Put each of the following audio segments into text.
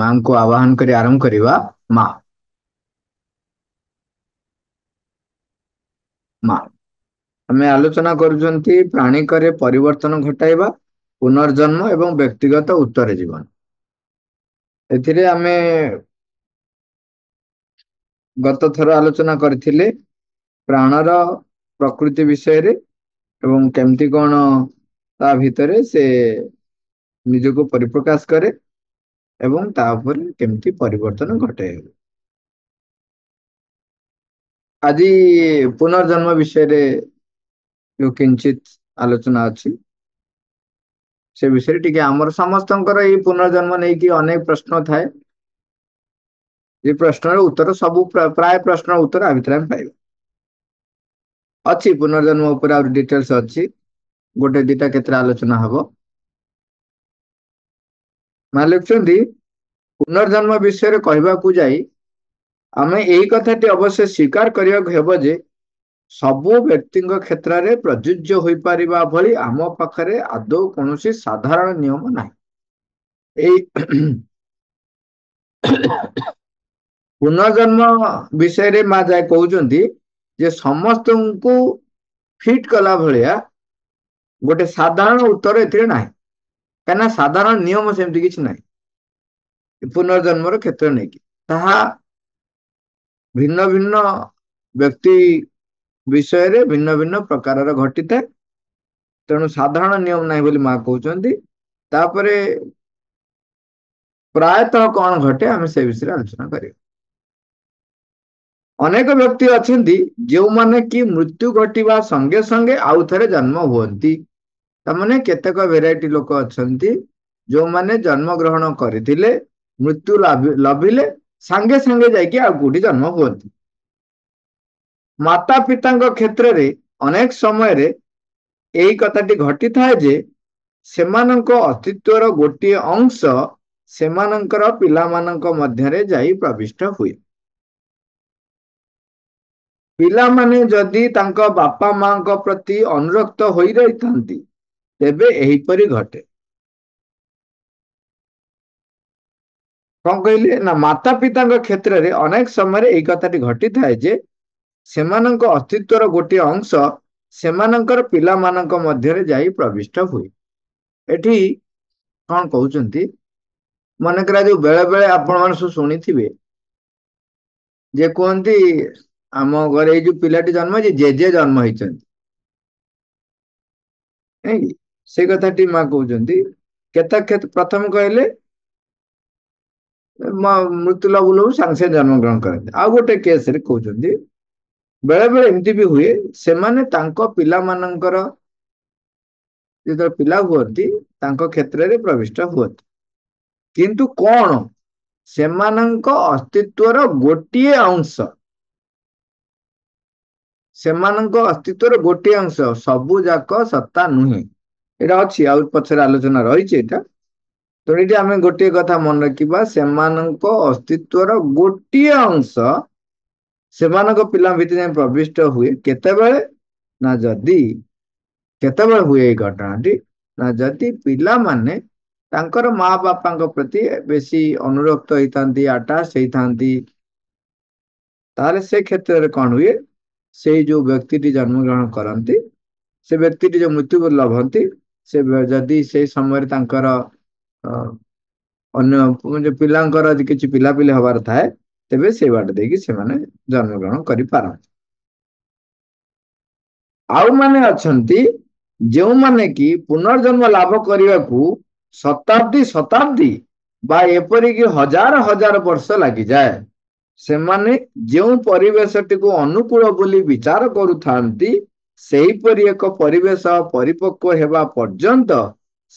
ମାଙ୍କୁ ଆବାହନ କରି ଆରମ୍ଭ କରିବା ମା ମା ଆମେ ଆଲୋଚନା କରୁଛନ୍ତି ପ୍ରାଣିକରେ ପରିବର୍ତ୍ତନ ଘଟାଇବା ପୁନର୍ଜନ୍ମ ଏବଂ ବ୍ୟକ୍ତିଗତ ଉତ୍ତର ଜୀବନ ଏଥିରେ ଆମେ ଗତ ଥର ଆଲୋଚନା କରିଥିଲେ ପ୍ରାଣର ପ୍ରକୃତି ବିଷୟରେ ଏବଂ କେମିତି କ'ଣ ତା ଭିତରେ ସେ ନିଜକୁ ପରିପ୍ରକାଶ କରେ ଏବଂ ତା ଉପରେ କେମିତି ପରିବର୍ତ୍ତନ ଘଟେ ଆଜି ପୁନର୍ଜନ୍ମ ବିଷୟରେ ଯୋଉ କିଞ୍ଚିତ ଆଲୋଚନା ଅଛି ସେ ବିଷୟରେ ଟିକେ ଆମର ସମସ୍ତଙ୍କର ଏଇ ପୁନର୍ଜନ୍ମ ନେଇକି ଅନେକ ପ୍ରଶ୍ନ ଥାଏ ଏ ପ୍ରଶ୍ନର ଉତ୍ତର ସବୁ ପ୍ରାୟ ପ୍ରଶ୍ନର ଉତ୍ତର ଆ ଭିତରେ ଆମେ ପାଇବା ଅଛି ପୁନର୍ଜନ୍ମ ଉପରେ ଆହୁରି ଡିଟେଲ୍ସ ଅଛି ଗୋଟେ ଦିଟା କେତେଟା ଆଲୋଚନା ହବ ମାନେ ଲେଖୁଛନ୍ତି ପୁନର୍ଜନ୍ମ ବିଷୟରେ କହିବାକୁ ଯାଇ ଆମେ ଏଇ କଥାଟି ଅବଶ୍ୟ ସ୍ୱୀକାର କରିବାକୁ ହେବ ଯେ ସବୁ ବ୍ୟକ୍ତିଙ୍କ କ୍ଷେତ୍ରରେ ପ୍ରଯୁଜ୍ୟ ହୋଇପାରିବା ଭଳି ଆମ ପାଖରେ ଆଦୌ କୌଣସି ସାଧାରଣ ନିୟମ ନାହିଁ ଏଇ ପୁନର୍ଜନ୍ମ ବିଷୟରେ ମା ଯାଏ କହୁଛନ୍ତି ଯେ ସମସ୍ତଙ୍କୁ ଫିଟ୍ କଲା ଭଳିଆ ଗୋଟେ ସାଧାରଣ ଉତ୍ତର ଏଥିରେ ନାହିଁ କାହିଁକିନା ସାଧାରଣ ନିୟମ ସେମିତି କିଛି ନାହିଁ ପୁନର୍ଜନ୍ମର କ୍ଷେତ୍ର ନେଇକି ତାହା ଭିନ୍ନ ଭିନ୍ନ ବ୍ୟକ୍ତି ବିଷୟରେ ଭିନ୍ନ ଭିନ୍ନ ପ୍ରକାରର ଘଟିଥାଏ ତେଣୁ ସାଧାରଣ ନିୟମ ନାହିଁ ବୋଲି ମା କହୁଛନ୍ତି ତାପରେ ପ୍ରାୟତଃ କଣ ଘଟେ ଆମେ ସେ ବିଷୟରେ ଆଲୋଚନା କରିବା ଅନେକ ବ୍ୟକ୍ତି ଅଛନ୍ତି ଯେଉଁମାନେ କି ମୃତ୍ୟୁ ଘଟିବା ସଙ୍ଗେ ସଙ୍ଗେ ଆଉ ଥରେ ଜନ୍ମ ହୁଅନ୍ତି ତାମାନେ କେତେକ ଭେରାଇଟି ଲୋକ ଅଛନ୍ତି ଯୋଉମାନେ ଜନ୍ମ ଗ୍ରହଣ କରିଥିଲେ ମୃତ୍ୟୁ ଲଭିଲେ ସାଙ୍ଗେ ସାଙ୍ଗେ ଯାଇକି ଆଉ କୋଉଠି ଜନ୍ମ ହୁଅନ୍ତି ମାତା ପିତାଙ୍କ କ୍ଷେତ୍ରରେ ଅନେକ ସମୟରେ ଏଇ କଥାଟି ଘଟିଥାଏ ଯେ ସେମାନଙ୍କ ଅତିତ୍ୱର ଗୋଟିଏ ଅଂଶ ସେମାନଙ୍କର ପିଲାମାନଙ୍କ ମଧ୍ୟରେ ଯାଇ ପ୍ରବିଷ୍ଟ ହୁଏ ପିଲାମାନେ ଯଦି ତାଙ୍କ ବାପା ମାଙ୍କ ପ୍ରତି ଅନୁରକ୍ତ ହୋଇ ରହିଥାନ୍ତି ତେବେ ଏହିପରି ଘଟେ କଣ କହିଲେ ନା ମାତା ପିତାଙ୍କ କ୍ଷେତ୍ରରେ ଅନେକ ସମୟରେ ଏଇ କଥାଟି ଘଟିଥାଏ ଯେ ସେମାନଙ୍କ ଅସ୍ତିତ୍ୱର ଗୋଟିଏ ଅଂଶ ସେମାନଙ୍କର ପିଲାମାନଙ୍କ ମଧ୍ୟରେ ଯାଇ ପ୍ରବିଷ୍ଟ ହୁଏ ଏଠି କଣ କହୁଛନ୍ତି ମନେକର ଯୋଉ ବେଳେ ବେଳେ ଆପଣ ମାନେ ସବୁ ଶୁଣିଥିବେ ଯେ କୁହନ୍ତି ଆମ ଘରେ ଏଇ ଯୋଉ ପିଲାଟି ଜନ୍ମ ହେଇଛି ଜେଜେ ଜନ୍ମ ହେଇଛନ୍ତି ସେ କଥାଟି ମା କହୁଛନ୍ତି କେତେ କ୍ଷେତ୍ର ପ୍ରଥମ କହିଲେ ମୃତ୍ୟୁ ଲାଭ ଲୋକ ସାଙ୍ଗେ ସାଙ୍ଗେ ଜନ୍ମଗ୍ରହଣ କରନ୍ତି ଆଉ ଗୋଟେ କେସରେ କହୁଛନ୍ତି ବେଳେବେଳେ ଏମିତି ବି ହୁଏ ସେମାନେ ତାଙ୍କ ପିଲାମାନଙ୍କର ଯେତେବେଳେ ପିଲା ହୁଅନ୍ତି ତାଙ୍କ କ୍ଷେତ୍ରରେ ପ୍ରବିଷ୍ଟ ହୁଅନ୍ତି କିନ୍ତୁ କଣ ସେମାନଙ୍କ ଅସ୍ତିତ୍ୱର ଗୋଟିଏ ଅଂଶ ସେମାନଙ୍କ ଅସ୍ତିତ୍ୱର ଗୋଟିଏ ଅଂଶ ସବୁ ଯାକ ସତ୍ତା ନୁହେଁ ଏଇଟା ଅଛି ଆଉ ପଛରେ ଆଲୋଚନା ରହିଛି ଏଇଟା ତେଣୁ ଏଠି ଆମେ ଗୋଟିଏ କଥା ମନେ ରଖିବା ସେମାନଙ୍କ ଅସ୍ତିତ୍ୱର ଗୋଟିଏ ଅଂଶ ସେମାନଙ୍କ ପିଲା ଭିତରେ ଯାଇ ପ୍ରବିଷ୍ଟ ହୁଏ କେତେବେଳେ ନା ଯଦି କେତେବେଳେ ହୁଏ ଏଇ ଘଟଣାଟି ନା ଯଦି ପିଲାମାନେ ତାଙ୍କର ମା ବାପାଙ୍କ ପ୍ରତି ବେଶୀ ଅନୁରକ୍ତ ହେଇଥାନ୍ତି ଆଟାଚ୍ ହେଇଥାନ୍ତି ତାହେଲେ ସେ କ୍ଷେତ୍ରରେ କ'ଣ ହୁଏ ସେଇ ଯୋଉ ବ୍ୟକ୍ତିଟି ଜନ୍ମଗ୍ରହଣ କରନ୍ତି ସେ ବ୍ୟକ୍ତିଟି ଯୋଉ ମୃତ୍ୟୁକୁ ଲଭନ୍ତି ସେ ଯଦି ସେଇ ସମୟରେ ତାଙ୍କର ଅନ୍ୟ ପିଲାଙ୍କର କିଛି ପିଲାପିଲି ହବାର ଥାଏ ତେବେ ସେଇ ବାଟ ଦେଇକି ସେମାନେ ଜନ୍ମଗ୍ରହଣ କରିପାରନ୍ତି ଆଉ ମାନେ ଅଛନ୍ତି ଯେଉଁମାନେ କି ପୁନର୍ଜନ୍ମ ଲାଭ କରିବାକୁ ଶତାବ୍ଦୀ ଶତାବ୍ଦୀ ବା ଏପରିକି ହଜାର ହଜାର ବର୍ଷ ଲାଗିଯାଏ ସେମାନେ ଯେଉଁ ପରିବେଶଟିକୁ ଅନୁକୂଳ ବୋଲି ବିଚାର କରୁଥାନ୍ତି ସେହିପରି ଏକ ପରିବେଶ ପରିପକ୍ୱ ହେବା ପର୍ଯ୍ୟନ୍ତ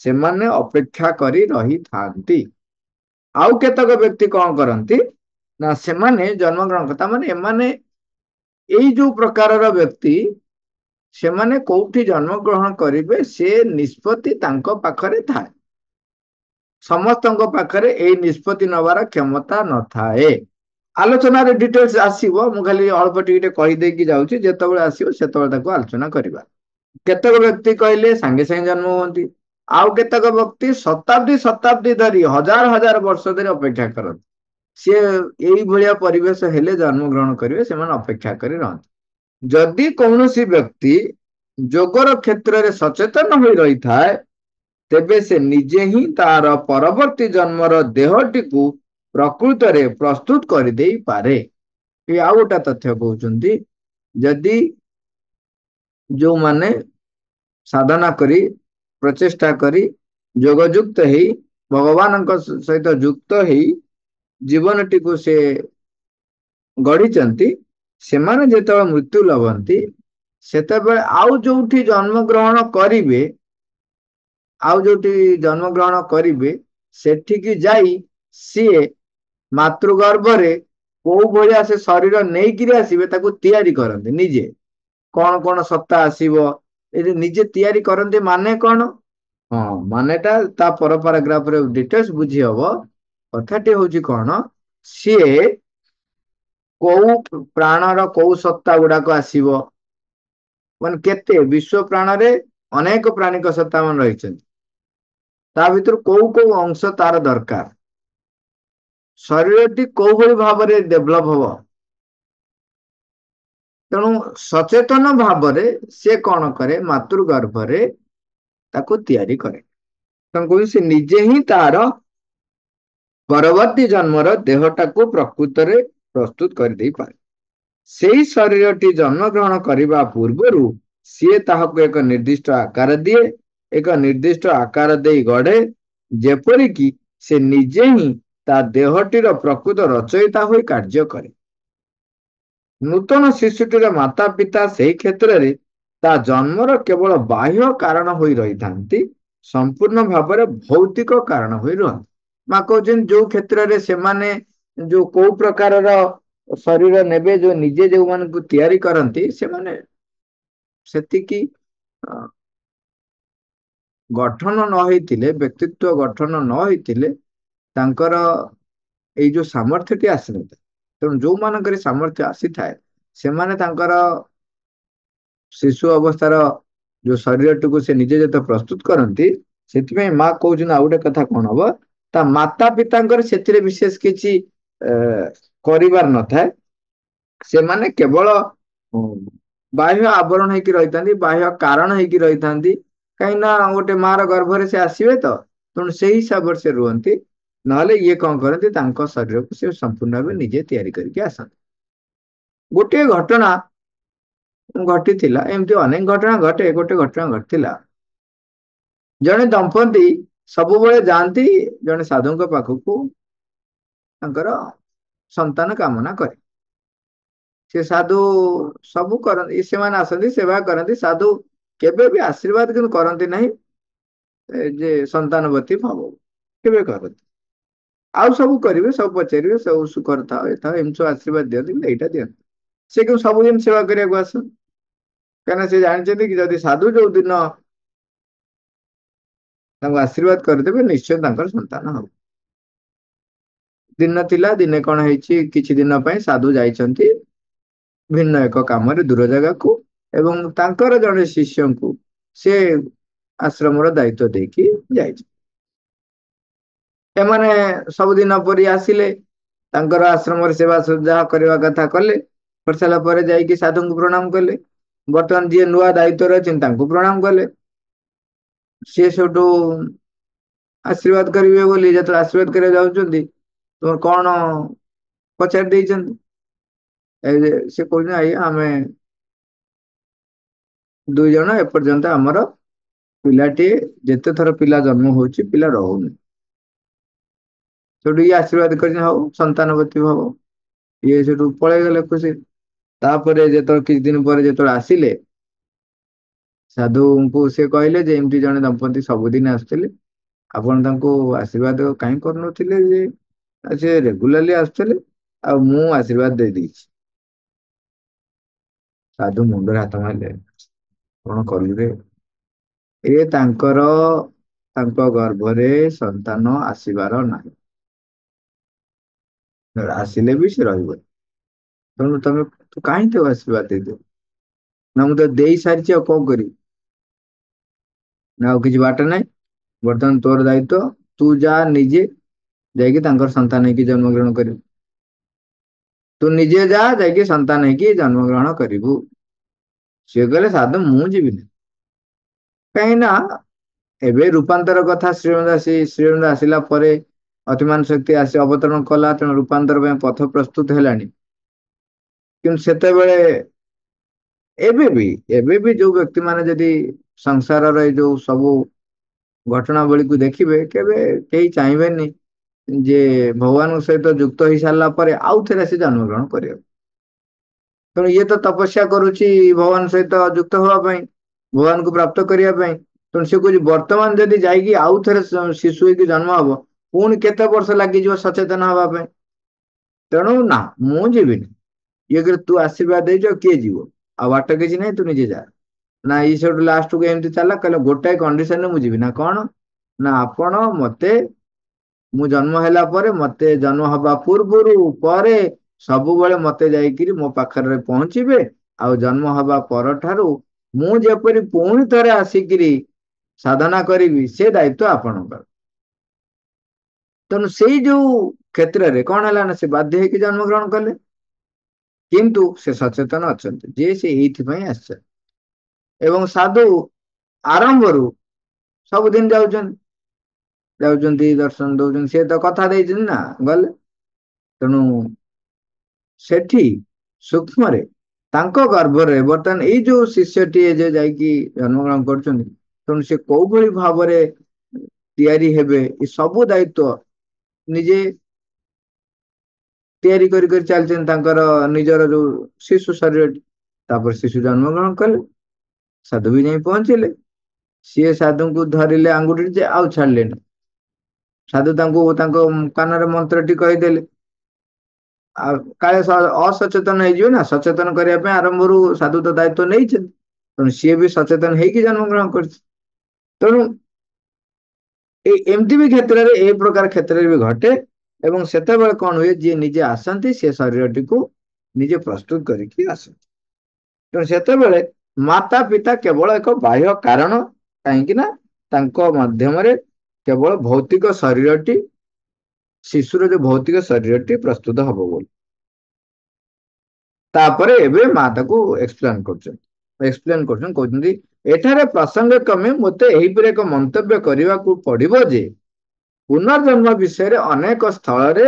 ସେମାନେ ଅପେକ୍ଷା କରି ରହିଥାନ୍ତି ଆଉ କେତେକ ବ୍ୟକ୍ତି କ'ଣ କରନ୍ତି ନା ସେମାନେ ଜନ୍ମଗ୍ରହଣ କରନ୍ତି ମାନେ ଏମାନେ ଏଇ ଯୋଉ ପ୍ରକାରର ବ୍ୟକ୍ତି ସେମାନେ କୋଉଠି ଜନ୍ମଗ୍ରହଣ କରିବେ ସେ ନିଷ୍ପତ୍ତି ତାଙ୍କ ପାଖରେ ଥାଏ ସମସ୍ତଙ୍କ ପାଖରେ ଏଇ ନିଷ୍ପତ୍ତି ନେବାର କ୍ଷମତା ନଥାଏ ଆଲୋଚନାରେ ଡିଟେଲ୍ସ ଆସିବ ମୁଁ ଖାଲି ଅଳ୍ପ ଟିକେ କହିଦେଇକି ଯାଉଛି ଯେତେବେଳେ ଆସିବ ସେତେବେଳେ ତାକୁ ଆଲୋଚନା କରିବା କେତେକ ବ୍ୟକ୍ତି କହିଲେ ସାଙ୍ଗେ ସାଙ୍ଗେ ଜନ୍ମ ହୁଅନ୍ତି ଆଉ କେତେକ ବ୍ୟକ୍ତି ଶତାବ୍ଦୀ ଶତାବ୍ଦୀ ଧରି ହଜାର ହଜାର ବର୍ଷ ଧରି ଅପେକ୍ଷା କରନ୍ତି ସିଏ ଏଇଭଳିଆ ପରିବେଶ ହେଲେ ଜନ୍ମଗ୍ରହଣ କରିବେ ସେମାନେ ଅପେକ୍ଷା କରି ରହନ୍ତି ଯଦି କୌଣସି ବ୍ୟକ୍ତି ଯୋଗର କ୍ଷେତ୍ରରେ ସଚେତନ ହୋଇ ରହିଥାଏ ତେବେ ସେ ନିଜେ ହିଁ ତାର ପରବର୍ତ୍ତୀ ଜନ୍ମର ଦେହଟିକୁ ପ୍ରକୃତରେ ପ୍ରସ୍ତୁତ କରିଦେଇପାରେ କି ଆଉ ଗୋଟେ ତଥ୍ୟ କହୁଛନ୍ତି ଯଦି ଯୋଉମାନେ ସାଧନା କରି ପ୍ରଚେଷ୍ଟା କରି ଯୋଗଯୁକ୍ତ ହେଇ ଭଗବାନଙ୍କ ସହିତ ଯୁକ୍ତ ହେଇ ଜୀବନଟିକୁ ସେ ଗଢ଼ିଛନ୍ତି ସେମାନେ ଯେତେବେଳେ ମୃତ୍ୟୁ ଲଭନ୍ତି ସେତେବେଳେ ଆଉ ଯେଉଁଠି ଜନ୍ମଗ୍ରହଣ କରିବେ ଆଉ ଯେଉଁଠି ଜନ୍ମଗ୍ରହଣ କରିବେ ସେଠିକି ଯାଇ ସିଏ ମାତୃଗର୍ଭରେ କୋଉ ଭଳିଆ ସେ ଶରୀର ନେଇକିରି ଆସିବେ ତାକୁ ତିଆରି କରନ୍ତି ନିଜେ କଣ କଣ ସତ୍ତା ଆସିବ ଏଠି ନିଜେ ତିଆରି କରନ୍ତି ମାନେ କଣ ହଁ ମାନେଟା ତା ପର ପାରାଗ୍ରାଫରେ ଡିଟେଲସ ବୁଝି ହବ କଥାଟି ହଉଛି କଣ ସିଏ କୋଉ ପ୍ରାଣର କୋଉ ସତ୍ତା ଗୁଡାକ ଆସିବ ମାନେ କେତେ ବିଶ୍ୱ ପ୍ରାଣରେ ଅନେକ ପ୍ରାଣୀଙ୍କ ସତ୍ତା ମାନେ ରହିଛନ୍ତି ତା ଭିତରୁ କୋଉ କୋଉ ଅଂଶ ତାର ଦରକାର ଶରୀରଟି କୋଉଭଳି ଭାବରେ ଡେଭଲପ ହବ ତେଣୁ ସଚେତନ ଭାବରେ ସେ କ'ଣ କରେ ମାତୃ ଗର୍ଭରେ ତାକୁ ତିଆରି କରେ ତାଙ୍କୁ ସେ ନିଜେ ହିଁ ତାର ପରବର୍ତ୍ତୀ ଜନ୍ମର ଦେହଟାକୁ ପ୍ରକୃତରେ ପ୍ରସ୍ତୁତ କରିଦେଇପାରେ ସେଇ ଶରୀରଟି ଜନ୍ମଗ୍ରହଣ କରିବା ପୂର୍ବରୁ ସିଏ ତାହାକୁ ଏକ ନିର୍ଦ୍ଦିଷ୍ଟ ଆକାର ଦିଏ ଏକ ନିର୍ଦ୍ଦିଷ୍ଟ ଆକାର ଦେଇ ଗଢ଼େ ଯେପରିକି ସେ ନିଜେ ହିଁ ତା ଦେହଟିର ପ୍ରକୃତ ରଚୟିତା ହୋଇ କାର୍ଯ୍ୟ କରେ ନୂତନ ଶିଶୁଟିର ମାତା ପିତା ସେହି କ୍ଷେତ୍ରରେ ତା ଜନ୍ମର କେବଳ ବାହ୍ୟ କାରଣ ହୋଇ ରହିଥାନ୍ତି ସମ୍ପୂର୍ଣ୍ଣ ଭାବରେ ଭୌତିକ କାରଣ ହୋଇ ରୁହନ୍ତି ମା କହୁଛନ୍ତି ଯୋଉ କ୍ଷେତ୍ରରେ ସେମାନେ ଯୋଉ କୋଉ ପ୍ରକାରର ଶରୀର ନେବେ ଯୋଉ ନିଜେ ଯେଉଁମାନଙ୍କୁ ତିଆରି କରନ୍ତି ସେମାନେ ସେତିକି ଗଠନ ନ ହେଇଥିଲେ ବ୍ୟକ୍ତିତ୍ୱ ଗଠନ ନ ହେଇଥିଲେ ତାଙ୍କର ଏଇ ଯୋଉ ସାମର୍ଥ୍ୟଟି ଆସିନଥାଏ ତେଣୁ ଯୋଉମାନଙ୍କର ସାମର୍ଥ୍ୟ ଆସିଥାଏ ସେମାନେ ତାଙ୍କର ଶିଶୁ ଅବସ୍ଥାର ଯୋଉ ଶରୀରଟିକୁ ସେ ନିଜେ ଯେତେ ପ୍ରସ୍ତୁତ କରନ୍ତି ସେଥିପାଇଁ ମା କହୁଛନ୍ତି ଆଉ ଗୋଟେ କଥା କଣ ହବ ତା ମାତା ପିତାଙ୍କର ସେଥିରେ ବିଶେଷ କିଛି କରିବାର ନଥାଏ ସେମାନେ କେବଳ ବାହ୍ୟ ଆବରଣ ହେଇକି ରହିଥାନ୍ତି ବାହ୍ୟ କାରଣ ହେଇକି ରହିଥାନ୍ତି କାହିଁକିନା ଗୋଟେ ମାଆର ଗର୍ଭରେ ସେ ଆସିବେ ତ ତେଣୁ ସେଇ ହିସାବରେ ସେ ରୁହନ୍ତି ନହେଲେ ଇଏ କ'ଣ କରନ୍ତି ତାଙ୍କ ଶରୀରକୁ ସେ ସମ୍ପୂର୍ଣ୍ଣ ଭାବେ ନିଜେ ତିଆରି କରିକି ଆସନ୍ତି ଗୋଟିଏ ଘଟଣା ଘଟିଥିଲା ଏମିତି ଅନେକ ଘଟଣା ଘଟେ ଗୋଟେ ଘଟଣା ଘଟିଥିଲା ଜଣେ ଦମ୍ପତି ସବୁବେଳେ ଯାଆନ୍ତି ଜଣେ ସାଧୁଙ୍କ ପାଖକୁ ତାଙ୍କର ସନ୍ତାନ କାମନା କରେ ସେ ସାଧୁ ସବୁ କରନ୍ତି ସେମାନେ ଆସନ୍ତି ସେବା କରନ୍ତି ସାଧୁ କେବେ ବି ଆଶୀର୍ବାଦ କିନ୍ତୁ କରନ୍ତି ନାହିଁ ଯେ ସନ୍ତାନବତୀ ଭାବ କେବେ କରନ୍ତି ଆଉ ସବୁ କରିବେ ସବୁ ପଚାରିବେ ସବୁ ସୁଖର ଥାଅ ଏ ଥାଅ ଏମିତି ସବୁ ଆଶୀର୍ବାଦ ଦିଅନ୍ତି ଏଇଟା ଦିଅନ୍ତି ସେ କେଉଁ ସବୁଦିନ ସେବା କରିବାକୁ ଆସ କାହିଁକିନା ସେ ଜାଣିଛନ୍ତି କି ଯଦି ସାଧୁ ଯୋଉ ଦିନ ତାଙ୍କୁ ଆଶୀର୍ବାଦ କରିଦେବେ ନିଶ୍ଚୟ ତାଙ୍କର ସନ୍ତାନ ହବ ଦିନ ଥିଲା ଦିନେ କଣ ହେଇଛି କିଛି ଦିନ ପାଇଁ ସାଧୁ ଯାଇଛନ୍ତି ଭିନ୍ନ ଏକ କାମରେ ଦୂର ଜାଗାକୁ ଏବଂ ତାଙ୍କର ଜଣେ ଶିଷ୍ୟଙ୍କୁ ସେ ଆଶ୍ରମର ଦାୟିତ୍ୱ ଦେଇକି ଯାଇଛି ସେମାନେ ସବୁଦିନ ପରି ଆସିଲେ ତାଙ୍କର ଆଶ୍ରମରେ ସେବା ଯାହା କରିବା କଥା କଲେ କରିସାରିଲା ପରେ ଯାଇକି ସାଧୁଙ୍କୁ ପ୍ରଣାମ କଲେ ବର୍ତ୍ତମାନ ଯିଏ ନୂଆ ଦାୟିତ୍ୱରେ ଅଛନ୍ତି ତାଙ୍କୁ ପ୍ରଣାମ କଲେ ସିଏ ସେଠୁ ଆଶୀର୍ବାଦ କରିବେ ବୋଲି ଯେତେବେଳେ ଆଶୀର୍ବାଦ କରିବାକୁ ଯାଉଛନ୍ତି ତୁମର କଣ ପଚାରି ଦେଇଛନ୍ତି ସେ କହୁଛନ୍ତି ଆଜ୍ଞା ଆମେ ଦୁଇ ଜଣ ଏପର୍ଯ୍ୟନ୍ତ ଆମର ପିଲାଟିଏ ଯେତେ ଥର ପିଲା ଜନ୍ମ ହଉଛି ପିଲା ରହୁନି ସେଠୁ ଇଏ ଆଶୀର୍ବାଦ କରି ହଉ ସନ୍ତାନବତୀ ଭାବ ଇଏ ସେଠୁ ପଳେଇଗଲେ ଖୁସି ତାପରେ ଯେତେବେଳେ କିଛି ଦିନ ପରେ ଯେତେବେଳେ ଆସିଲେ ସାଧୁଙ୍କୁ ସେ କହିଲେ ଯେ ଏମିତି ଜଣେ ଦମ୍ପତି ସବୁଦିନ ଆସୁଥିଲେ ଆପଣ ତାଙ୍କୁ ଆଶୀର୍ବାଦ କାହିଁ କରୁନଥିଲେ ଯେ ସେ ରେଗୁଲାରଲି ଆସୁଥିଲେ ଆଉ ମୁଁ ଆଶୀର୍ବାଦ ଦେଇଦେଇଛି ସାଧୁ ମୁଣ୍ଡରେ ହାତ ମାରିଲେ କଣ କରିବେ ଏ ତାଙ୍କର ତାଙ୍କ ଗର୍ଭରେ ସନ୍ତାନ ଆସିବାର ନାହିଁ ଆସିଲେ ବି ସେ ରହିବ ତେଣୁ ତମେ ତୁ କାହିଁ ତାକୁ ଆଶୀର୍ବାଦ ଦେଇଦେବ ନା ମୁଁ ତ ଦେଇ ସାରିଛି ଆଉ କଣ କରିବି ନା ଆଉ କିଛି ବାଟ ନାହିଁ ବର୍ତ୍ତମାନ ତୋର ଦାୟିତ୍ୱ ତୁ ଯା ନିଜେ ଯାଇକି ତାଙ୍କର ସନ୍ତାନ ହେଇକି ଜନ୍ମଗ୍ରହଣ କରିବୁ ତୁ ନିଜେ ଯା ଯାଇକି ସନ୍ତାନ ହେଇକି ଜନ୍ମଗ୍ରହଣ କରିବୁ ସିଏ କହିଲେ ସାଧୁ ମୁଁ ଯିବିନି କାହିଁକି ନା ଏବେ ରୂପାନ୍ତର କଥା ଶ୍ରୀମନ୍ଦ ଆସି ଶ୍ରୀମନ୍ଦ ଆସିଲା ପରେ ଅତିମାନ ଶକ୍ତି ଆସି ଅବତରଣ କଲା ତେଣୁ ରୂପାନ୍ତର ପାଇଁ ପଥ ପ୍ରସ୍ତୁତ ହେଲାଣି କିନ୍ତୁ ସେତେବେଳେ ଏବେ ବି ଏବେ ବି ଯୋଉ ବ୍ୟକ୍ତିମାନେ ଯଦି ସଂସାରର ଏ ଯୋଉ ସବୁ ଘଟଣାବଳୀକୁ ଦେଖିବେ କେବେ କେହି ଚାହିଁବେନି ଯେ ଭଗବାନଙ୍କ ସହିତ ଯୁକ୍ତ ହେଇସାରିଲା ପରେ ଆଉ ଥରେ ସେ ଜନ୍ମଗ୍ରହଣ କରିବାକୁ ତେଣୁ ଇଏ ତ ତପସ୍ୟା କରୁଛି ଭଗବାନ ସହିତ ଯୁକ୍ତ ହେବା ପାଇଁ ଭଗବାନଙ୍କୁ ପ୍ରାପ୍ତ କରିବା ପାଇଁ ତେଣୁ ସେ କହୁଛି ବର୍ତ୍ତମାନ ଯଦି ଯାଇକି ଆଉ ଥରେ ଶିଶୁ ହେଇକି ଜନ୍ମ ହବ ପୁଣି କେତେ ବର୍ଷ ଲାଗିଯିବ ସଚେତନ ହବା ପାଇଁ ତେଣୁ ନା ମୁଁ ଯିବିନି ଇଏ କରି ତୁ ଆଶୀର୍ବାଦ ଦେଇଛ କିଏ ଯିବ ଆଉ ବାଟ କିଛି ନାହିଁ ତୁ ନିଜେ ଯା ନା ଇଏ ସେଠୁ ଲାଷ୍ଟକୁ ଏମିତି ଚାଲ କହିଲେ ଗୋଟାଏ କଣ୍ଡିସନରେ ମୁଁ ଯିବି ନା କ'ଣ ନା ଆପଣ ମତେ ମୁଁ ଜନ୍ମ ହେଲା ପରେ ମତେ ଜନ୍ମ ହବା ପୂର୍ବରୁ ପରେ ସବୁବେଳେ ମତେ ଯାଇକିରି ମୋ ପାଖରେ ପହଞ୍ଚିବେ ଆଉ ଜନ୍ମ ହବା ପରଠାରୁ ମୁଁ ଯେପରି ପୁଣି ଥରେ ଆସିକିରି ସାଧନା କରିବି ସେ ଦାୟିତ୍ୱ ଆପଣଙ୍କର ତେଣୁ ସେଇ ଯୋଉ କ୍ଷେତ୍ରରେ କଣ ହେଲା ନା ସେ ବାଧ୍ୟ ହେଇକି ଜନ୍ମଗ୍ରହଣ କଲେ କିନ୍ତୁ ସେ ସଚେତନ ଅଛନ୍ତି ଯିଏ ସେ ଏଇଥିପାଇଁ ଆସିଛନ୍ତି ଏବଂ ସାଧୁ ଆରମ୍ଭରୁ ସବୁଦିନ ଯାଉଛନ୍ତି ଯାଉଛନ୍ତି ଦର୍ଶନ ଦଉଛନ୍ତି ସେ ତ କଥା ଦେଇଛନ୍ତି ନା ଗଲେ ତେଣୁ ସେଠି ସୂକ୍ଷ୍ମରେ ତାଙ୍କ ଗର୍ଭରେ ବର୍ତ୍ତମାନ ଏଇ ଯୋଉ ଶିଷ୍ୟଟିଏ ଯେ ଯାଇକି ଜନ୍ମଗ୍ରହଣ କରୁଛନ୍ତି ତେଣୁ ସେ କୋଉ ଭଳି ଭାବରେ ତିଆରି ହେବେ ଏ ସବୁ ଦାୟିତ୍ୱ ନିଜେ ତିଆରି କରି କରି ଚାଲିଛନ୍ତି ତାଙ୍କର ନିଜର ଯୋଉ ଶିଶୁ ଶରୀରଟି ତାପରେ ଶିଶୁ ଜନ୍ମଗ୍ରହଣ କଲେ ସାଧୁ ବି ଯାଇ ପହଞ୍ଚିଲେ ସିଏ ସାଧୁଙ୍କୁ ଧରିଲେ ଆଙ୍ଗୁଠି ଯେ ଆଉ ଛାଡ଼ିଲେନି ସାଧୁ ତାଙ୍କୁ ତାଙ୍କ କାନରେ ମନ୍ତ୍ରଟି କହିଦେଲେ ଆଉ କାଳେ ଅସଚେତନ ହେଇଯିବେ ନା ସଚେତନ କରିବା ପାଇଁ ଆରମ୍ଭରୁ ସାଧୁ ତ ଦାୟିତ୍ୱ ନେଇଛନ୍ତି ତେଣୁ ସିଏ ବି ସଚେତନ ହେଇକି ଜନ୍ମଗ୍ରହଣ କରିଛି ତେଣୁ ଏଇ ଏମିତି ବି କ୍ଷେତ୍ରରେ ଏ ପ୍ରକାର କ୍ଷେତ୍ରରେ ବି ଘଟେ ଏବଂ ସେତେବେଳେ କ'ଣ ହୁଏ ଯିଏ ନିଜେ ଆସନ୍ତି ସେ ଶରୀରଟିକୁ ନିଜେ ପ୍ରସ୍ତୁତ କରିକି ଆସନ୍ତି ତେଣୁ ସେତେବେଳେ ମାତା ପିତା କେବଳ ଏକ ବାହ୍ୟ କାରଣ କାହିଁକି ନା ତାଙ୍କ ମାଧ୍ୟମରେ କେବଳ ଭୌତିକ ଶରୀରଟି ଶିଶୁର ଯେଉଁ ଭୌତିକ ଶରୀରଟି ପ୍ରସ୍ତୁତ ହବ ବୋଲି ତାପରେ ଏବେ ମା ତାକୁ ଏକ୍ସପ୍ଲେନ୍ କରୁଛନ୍ତି ଏକ୍ସପ୍ଲେନ କରୁଛନ୍ତି କହୁଛନ୍ତି ଏଠାରେ ପ୍ରସଙ୍ଗକ୍ରମେ ମୋତେ ଏହିପରି ଏକ ମନ୍ତବ୍ୟ କରିବାକୁ ପଡ଼ିବ ଯେ ପୁନର୍ଜନ୍ମ ବିଷୟରେ ଅନେକ ସ୍ଥଳରେ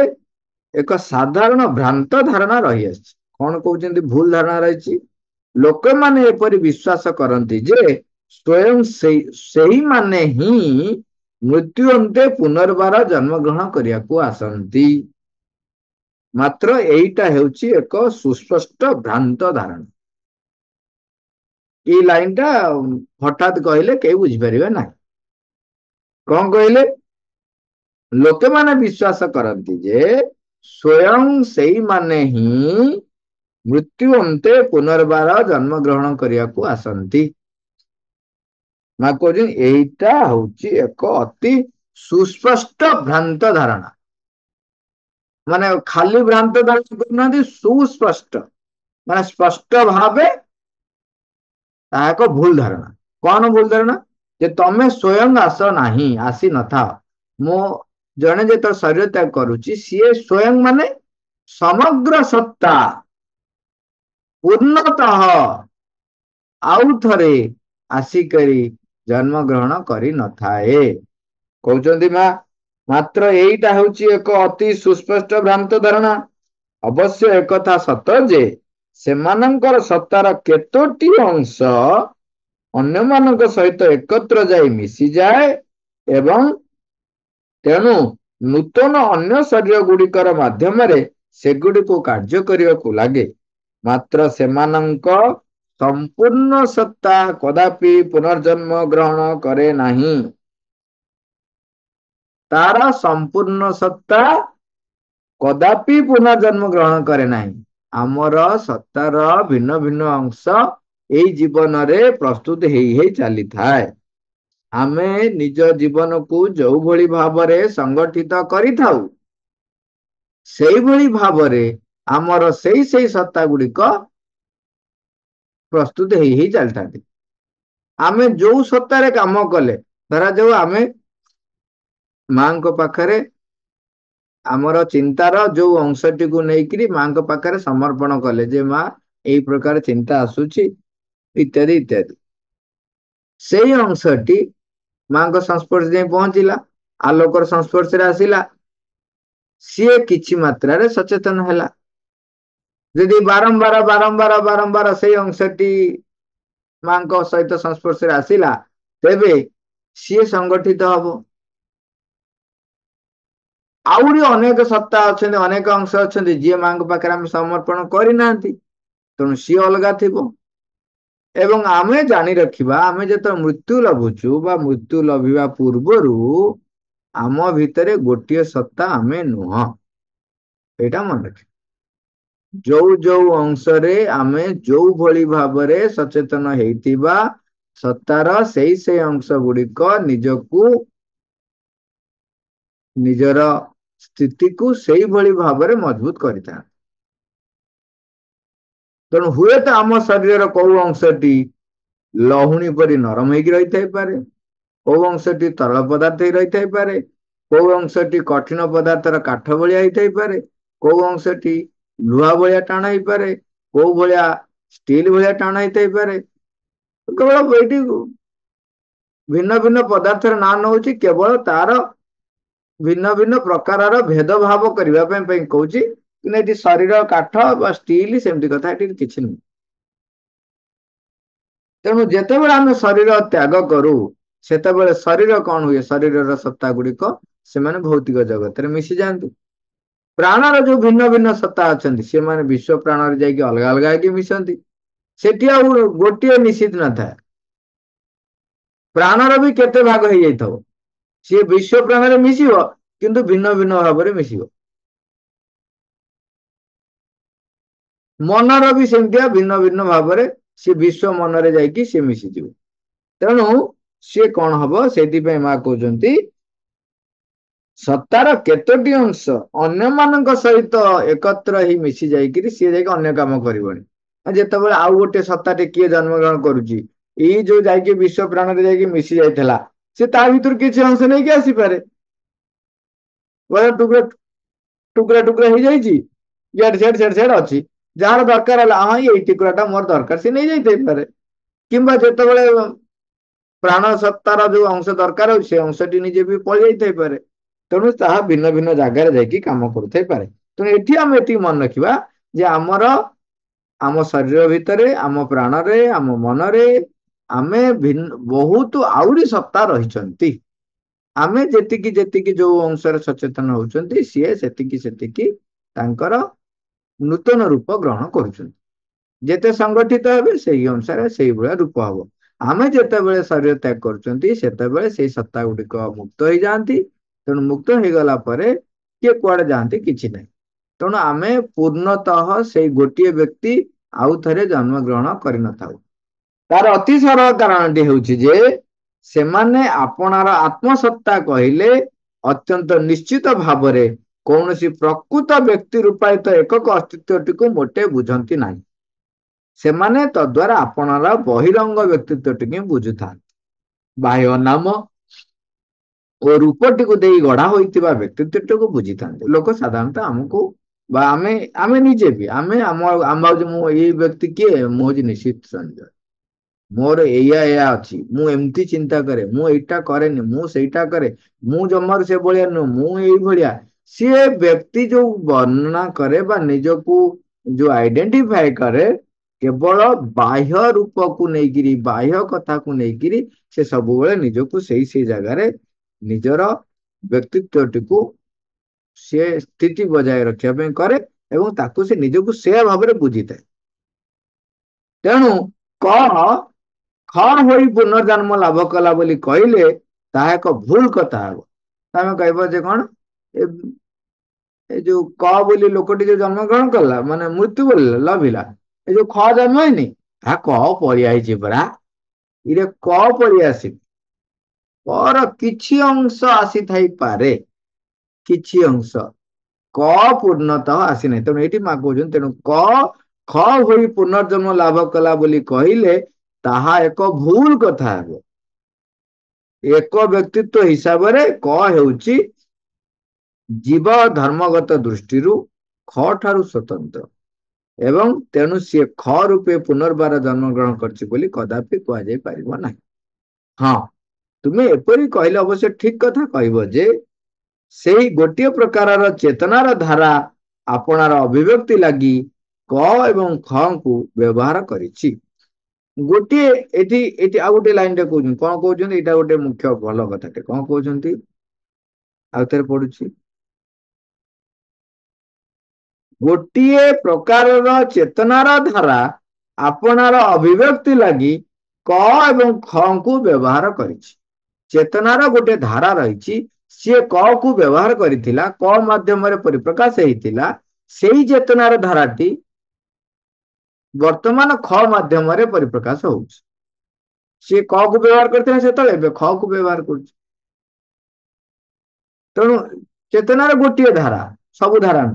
ଏକ ସାଧାରଣ ଭ୍ରାନ୍ତ ଧାରଣା ରହିଆସିଛି କ'ଣ କହୁଛନ୍ତି ଭୁଲ ଧାରଣା ରହିଛି ଲୋକମାନେ ଏପରି ବିଶ୍ୱାସ କରନ୍ତି ଯେ ସ୍ୱୟଂ ସେଇ ସେଇମାନେ ହିଁ ମୃତ୍ୟୁ ଅନ୍ତେ ପୁନର୍ବାର ଜନ୍ମଗ୍ରହଣ କରିବାକୁ ଆସନ୍ତି ମାତ୍ର ଏଇଟା ହେଉଛି ଏକ ସୁସ୍ପଷ୍ଟ ଭ୍ରାନ୍ତ ଧାରଣା ଏଇ ଲାଇନଟା ହଠାତ୍ କହିଲେ କେହି ବୁଝିପାରିବେ ନାହିଁ କଣ କହିଲେ ଲୋକମାନେ ବିଶ୍ୱାସ କରନ୍ତି ଯେ ସ୍ଵୟଂ ସେଇମାନେ ହିଁ ମୃତ୍ୟୁ ଅନ୍ତେ ପୁନର୍ବାର ଜନ୍ମଗ୍ରହଣ କରିବାକୁ ଆସନ୍ତି ମା କହୁଛନ୍ତି ଏଇଟା ହଉଛି ଏକ ଅତି ସୁସ୍ପଷ୍ଟ ଭ୍ରାନ୍ତ ଧାରଣା ମାନେ ଖାଲି ଭ୍ରାନ୍ତ ଧାରଣା କରୁନାହାନ୍ତି ସୁସ୍ପଷ୍ଟ ମାନେ ସ୍ପଷ୍ଟ ଭାବେ ତାହା ଏକ ଭୁଲ ଧାରଣା କଣ ଭୁଲ ଧାରଣା ଯେ ତମେ ସ୍ଵୟଂ ଆସ ନାହିଁ ଆସି ନଥାଅ ମୋ ଜଣେ ଯେ ତ ଶରୀର ତ୍ୟାଗ କରୁଛି ସିଏ ସ୍ଵୟଂ ମାନେ ସମଗ୍ର ସତ୍ତା ପୂର୍ଣ୍ଣତଃ ଆଉ ଥରେ ଆସିକରି ଜନ୍ମ ଗ୍ରହଣ କରିନଥାଏ କହୁଛନ୍ତି ମା ମାତ୍ର ଏଇଟା ହେଉଛି ଏକ ଅତି ସୁସ୍ପଷ୍ଟ ଭ୍ରାନ୍ତ ଧାରଣା ଅବଶ୍ୟ ଏକଥା ସତ ଯେ ସେମାନଙ୍କର ସତ୍ତାର କେତୋଟି ଅଂଶ ଅନ୍ୟମାନଙ୍କ ସହିତ ଏକତ୍ର ଯାଇ ମିଶିଯାଏ ଏବଂ ତେଣୁ ନୂତନ ଅନ୍ୟ ଶରୀର ଗୁଡ଼ିକର ମାଧ୍ୟମରେ ସେଗୁଡ଼ିକୁ କାର୍ଯ୍ୟ କରିବାକୁ ଲାଗେ ମାତ୍ର ସେମାନଙ୍କ ସମ୍ପୂର୍ଣ୍ଣ ସତ୍ତା କଦାପି ପୁନର୍ଜନ୍ମ ଗ୍ରହଣ କରେ ନାହିଁ ତାର ସମ୍ପୂର୍ଣ୍ଣ ସତ୍ତା କଦାପି ପୁନର୍ଜନ୍ମ ଗ୍ରହଣ କରେ ନାହିଁ ଆମର ସତ୍ତାର ଭିନ୍ନ ଭିନ୍ନ ଅଂଶ ଏଇ ଜୀବନରେ ପ୍ରସ୍ତୁତ ହେଇ ହେଇ ଚାଲିଥାଏ ଆମେ ନିଜ ଜୀବନକୁ ଯେଉଁଭଳି ଭାବରେ ସଂଗଠିତ କରିଥାଉ ସେଇଭଳି ଭାବରେ ଆମର ସେଇ ସେଇ ସତ୍ତା ଗୁଡିକ ପ୍ରସ୍ତୁତ ହେଇ ହେଇ ଚାଲିଥାନ୍ତି ଆମେ ଯୋଉ ସତ୍ତାରେ କାମ କଲେ ଧରାଯାଉ ଆମେ ମାଙ୍କ ପାଖରେ ଆମର ଚିନ୍ତାର ଯୋଉ ଅଂଶଟିକୁ ନେଇକିରି ମାଙ୍କ ପାଖରେ ସମର୍ପଣ କଲେ ଯେ ମା ଏଇ ପ୍ରକାର ଚିନ୍ତା ଆସୁଛି ଇତ୍ୟାଦି ଇତ୍ୟାଦି ସେଇ ଅଂଶଟି ମାଙ୍କ ସଂସ୍ପର୍ଶ ଯାଇ ପହଞ୍ଚିଲା ଆଲୋକର ସଂସ୍ପର୍ଶରେ ଆସିଲା ସିଏ କିଛି ମାତ୍ରାରେ ସଚେତନ ହେଲା ଯଦି ବାରମ୍ବାର ବାରମ୍ବାର ବାରମ୍ବାର ସେଇ ଅଂଶଟି ମାଙ୍କ ସହିତ ସଂସ୍ପର୍ଶରେ ଆସିଲା ତେବେ ସିଏ ସଂଗଠିତ ହବ ଆହୁରି ଅନେକ ସତ୍ତା ଅଛନ୍ତି ଅନେକ ଅଂଶ ଅଛନ୍ତି ଯିଏ ମାଙ୍କ ପାଖରେ ଆମେ ସମର୍ପଣ କରିନାହାନ୍ତି ତେଣୁ ସିଏ ଅଲଗା ଥିବ ଏବଂ ଆମେ ଜାଣି ରଖିବା ଆମେ ଯେତେବେଳେ ମୃତ୍ୟୁ ଲଭୁଛୁ ବା ମୃତ୍ୟୁ ଲଭିବା ପୂର୍ବରୁ ଆମ ଭିତରେ ଗୋଟିଏ ସତ୍ତା ଆମେ ନୁହଁ ଏଇଟା ମନେ ରଖିବା ଯୋଉ ଯୋଉ ଅଂଶରେ ଆମେ ଯୋଉ ଭଳି ଭାବରେ ସଚେତନ ହେଇଥିବା ସତ୍ତାର ସେଇ ସେଇ ଅଂଶ ଗୁଡିକ ନିଜକୁ ନିଜର ସ୍ଥିତି କୁ ସେଇଭଳି ଭାବରେ ମଜବୁତ କରିଥାନ୍ତି ତେଣୁ ହୁଏତ ଆମ ଶରୀରର କୋଉ ଅଂଶଟି ଲହୁଣୀ ପରି ନରମ ହେଇକି ରହିଥାଇ ପାରେ କୋଉ ଅଂଶଟି ତରଳ ପଦାର୍ଥ ହେଇ ରହିଥାଇ ପାରେ କୋଉ ଅଂଶଟି କଠିନ ପଦାର୍ଥର କାଠ ଭଳିଆ ହେଇଥାଇ ପାରେ କୋଉ ଅଂଶଟି ଲୁହା ଭଳିଆ ଟାଣ ହେଇପାରେ କୋଉ ଭଳିଆ ଷ୍ଟିଲ ଭଳିଆ ଟାଣ ହେଇଥାଇ ପାରେ କେବଳ ଏଇଠି ଭିନ୍ନ ଭିନ୍ନ ପଦାର୍ଥର ନାଁ ନଉଛି କେବଳ ତାର ଭିନ୍ନ ଭିନ୍ନ ପ୍ରକାରର ଭେଦ ଭାବ କରିବା ପାଇଁ ପାଇଁ କହୁଛି କିନ୍ତୁ ଏଠି ଶରୀର କାଠ ବା ଷ୍ଟିଲ ସେମିତି କଥା ଏଠି କିଛି ନୁହେଁ ତେଣୁ ଯେତେବେଳେ ଆମେ ଶରୀର ତ୍ୟାଗ କରୁ ସେତେବେଳେ ଶରୀର କଣ ହୁଏ ଶରୀରର ସତ୍ତା ଗୁଡିକ ସେମାନେ ଭୌତିକ ଜଗତରେ ମିଶି ଯାଆନ୍ତୁ ପ୍ରାଣର ଯୋଉ ଭିନ୍ନ ଭିନ୍ନ ସତ୍ତା ଅଛନ୍ତି ସେମାନେ ବିଶ୍ୱ ପ୍ରାଣରେ ଯାଇକି ଅଲଗା ଅଲଗା ହେଇକି ମିଶନ୍ତି ସେଠି ଆଉ ଗୋଟିଏ ନିଶ୍ଚିତ ନଥାଏ ପ୍ରାଣର ବି କେତେ ଭାଗ ହେଇଯାଇଥିବ ସିଏ ବିଶ୍ୱ ପ୍ରାଣରେ ମିଶିବ କିନ୍ତୁ ଭିନ୍ନ ଭିନ୍ନ ଭାବରେ ମିଶିବ ମନର ବି ସେମିତିଆ ଭିନ୍ନ ଭିନ୍ନ ଭାବରେ ସିଏ ବିଶ୍ୱ ମନରେ ଯାଇକି ସିଏ ମିଶିଯିବ ତେଣୁ ସିଏ କଣ ହବ ସେଥିପାଇଁ ମା କହୁଛନ୍ତି ସତାର କେତୋଟି ଅଂଶ ଅନ୍ୟମାନଙ୍କ ସହିତ ଏକତ୍ର ହେଇ ମିଶି ଯାଇକିରି ସିଏ ଯାଇକି ଅନ୍ୟ କାମ କରିବନି ଯେତେବେଳେ ଆଉ ଗୋଟେ ସତ୍ତାଟେ କିଏ ଜନ୍ମଗ୍ରହଣ କରୁଛି ଏଇ ଯୋଉ ଯାଇକି ବିଶ୍ୱ ପ୍ରାଣରେ ଯାଇକି ମିଶି ଯାଇଥିଲା ସେ ତା ଭିତରୁ କିଛି ଅଂଶ ନେଇକି ଆସିପାରେ ବରା ଟୁକୁରା ଟୁକୁରା ଟୁକୁରା ହେଇଯାଇଛି ଇଆଡ଼େ ସିଆଡ଼େ ସିଆଡ଼େ ସିଆଡ଼େ ଅଛି ଯାହାର ଦରକାର ହେଲା ହଁ ଏଇ ଟୁକୁରାଟା ମୋର ଦରକାର ସେ ନେଇଯାଇଥାଇପାରେ କିମ୍ବା ଯେତେବେଳେ ପ୍ରାଣ ସତ୍ତାର ଯୋଉ ଅଂଶ ଦରକାର ହେଉଛି ସେ ଅଂଶଟି ନିଜେ ବି ପଳେଇଯାଇଥାଇପାରେ ତେଣୁ ତାହା ଭିନ୍ନ ଭିନ୍ନ ଜାଗାରେ ଯାଇକି କାମ କରୁଥାଇପାରେ ତେଣୁ ଏଠି ଆମେ ଏତିକି ମନେ ରଖିବା ଯେ ଆମର ଆମ ଶରୀର ଭିତରେ ଆମ ପ୍ରାଣରେ ଆମ ମନରେ आम बहुत आउरी सत्ता रही आम जी जी जो अंश सचेतन होती सी से नूतन रूप ग्रहण करते संगठित हे से अनुसार से रूप हम आम जिते शरीर त्याग करते सत्ता गुडिक मुक्त हो जाती तेणु मुक्त हो गला किए कड़े जाती कि आम पूर्णतः से गोटे व्यक्ति आउ थ जन्म ग्रहण कर ତାର ଅତି ସରଳ କାରଣଟି ହେଉଛି ଯେ ସେମାନେ ଆପଣାର ଆତ୍ମସତ୍ତା କହିଲେ ଅତ୍ୟନ୍ତ ନିଶ୍ଚିତ ଭାବରେ କୌଣସି ପ୍ରକୃତ ବ୍ୟକ୍ତି ରୂପାୟିତ ଏକକ ଅସ୍ତିତ୍ୱଟିକୁ ମୋଟେ ବୁଝନ୍ତି ନାହିଁ ସେମାନେ ତଦ୍ଵାରା ଆପଣଙ୍କର ବହିରଙ୍ଗ ବ୍ୟକ୍ତିତ୍ୱଟିକୁ ବୁଝୁଥାନ୍ତି ବାହ୍ୟ ନାମ ଓ ରୂପଟିକୁ ଦେଇ ଗଢା ହୋଇଥିବା ବ୍ୟକ୍ତିତ୍ୱଟିକୁ ବୁଝିଥାନ୍ତି ଲୋକ ସାଧାରଣତଃ ଆମକୁ ବା ଆମେ ଆମେ ନିଜେ ବି ଆମେ ଆମ ଆମ ହଉଛି ମୁଁ ଏଇ ବ୍ୟକ୍ତି କିଏ ମୁଁ ହଉଛି ନିଶ୍ଚିତ ସଞ୍ଜୟ ମୋର ଏଇଆ ଏଇଆ ଅଛି ମୁଁ ଏମିତି ଚିନ୍ତା କରେ ମୁଁ ଏଇଟା କରେନି ମୁଁ ସେଇଟା କରେ ମୁଁ ଜମାରୁ ସେ ଭଳିଆ ନୁହଁ ମୁଁ ଏଇ ଭଳିଆ ସିଏ ବ୍ୟକ୍ତି ଯୋଉ ବର୍ଣ୍ଣନା କରେ ବା ନିଜକୁ ଯୋଉ ଆଇଡେଣ୍ଟିଫାଏ କରେ କେବଳ ବାହ୍ୟ ରୂପକୁ ନେଇକିରି ବାହ୍ୟ କଥାକୁ ନେଇକିରି ସେ ସବୁବେଳେ ନିଜକୁ ସେଇ ସେଇ ଜାଗାରେ ନିଜର ବ୍ୟକ୍ତିତ୍ୱଟିକୁ ସିଏ ସ୍ଥିତି ବଜାୟ ରଖିବା ପାଇଁ କରେ ଏବଂ ତାକୁ ସେ ନିଜକୁ ସେୟା ଭାବରେ ବୁଝିଥାଏ ତେଣୁ କହ ହଁ ହୋଇ ପୁନର୍ଜନ୍ମ ଲାଭ କଲା ବୋଲି କହିଲେ ତାହା ଏକ ଭୁଲ କଥା ହେବ ତମେ କହିବ ଯେ କଣ ଏ ଯୋଉ କ ବୋଲି ଲୋକଟି ଯୋଉ ଜନ୍ମଗ୍ରହଣ କଲା ମାନେ ମୃତ୍ୟୁ ବୋଲି ଲଭିଲା ଏ ଯୋଉ ଖ ଜନ୍ମ ହେଇନି ତାହା କ ପରି ଆଇଛି ପରା ଇରେ କ ପରି ଆସିନି କର କିଛି ଅଂଶ ଆସିଥାଇପାରେ କିଛି ଅଂଶ କ ପୂର୍ଣ୍ଣତଃ ଆସିନାହିଁ ତେଣୁ ଏଇଠି ମାଗୁଛନ୍ତି ତେଣୁ କ ଖ ହୋଇ ପୁନର୍ଜନ୍ମ ଲାଭ କଲା ବୋଲି କହିଲେ ତାହା ଏକ ଭୁଲ କଥା ହେବ ଏକ ବ୍ୟକ୍ତିତ୍ୱ ହିସାବରେ କ ହେଉଛି ଜୀବ ଧର୍ମଗତ ଦୃଷ୍ଟିରୁ ଖ ଠାରୁ ସ୍ୱତନ୍ତ୍ର ଏବଂ ତେଣୁ ସିଏ ଖ ରୂପେ ପୁନର୍ବାର ଜନ୍ମଗ୍ରହଣ କରିଛି ବୋଲି କଦାପି କୁହାଯାଇ ପାରିବ ନାହିଁ ହଁ ତୁମେ ଏପରି କହିଲେ ଅବଶ୍ୟ ଠିକ କଥା କହିବ ଯେ ସେଇ ଗୋଟିଏ ପ୍ରକାରର ଚେତନାର ଧାରା ଆପଣାର ଅଭିବ୍ୟକ୍ତି ଲାଗି କ ଏବଂ ଖଙ୍କୁ ବ୍ୟବହାର କରିଛି ଗୋଟିଏ ଏଠି ଏଠି ଆଉ ଗୋଟେ ଲାଇନରେ କହୁଛନ୍ତି କଣ କହୁଛନ୍ତି ଏଇଟା ଗୋଟେ ମୁଖ୍ୟ ଭଲ କଥାଟେ କଣ କହୁଛନ୍ତି ଆଉ ଥରେ ପଢୁଛି ଗୋଟିଏ ପ୍ରକାରର ଚେତନାର ଧାରା ଆପଣାର ଅଭିବ୍ୟକ୍ତି ଲାଗି କ ଏବଂ ଖଙ୍କୁ ବ୍ୟବହାର କରିଛି ଚେତନାର ଗୋଟେ ଧାରା ରହିଛି ସିଏ କ କୁ ବ୍ୟବହାର କରିଥିଲା କ ମାଧ୍ୟମରେ ପରିପ୍ରକାଶ ହେଇଥିଲା ସେଇ ଚେତନାର ଧାରାଟି ବର୍ତ୍ତମାନ ଖ ମାଧ୍ୟମରେ ପରିପ୍ରକାଶ ହଉଛି ସିଏ କ କୁ ବ୍ୟବହାର କରିଥିଲେ ସେତେବେଳେ ଏବେ ଖ କୁ ବ୍ୟବହାର କରୁଛି ତେଣୁ ଚେତନାର ଗୋଟିଏ ଧାରା ସବୁ ଧାରା ନୁହେଁ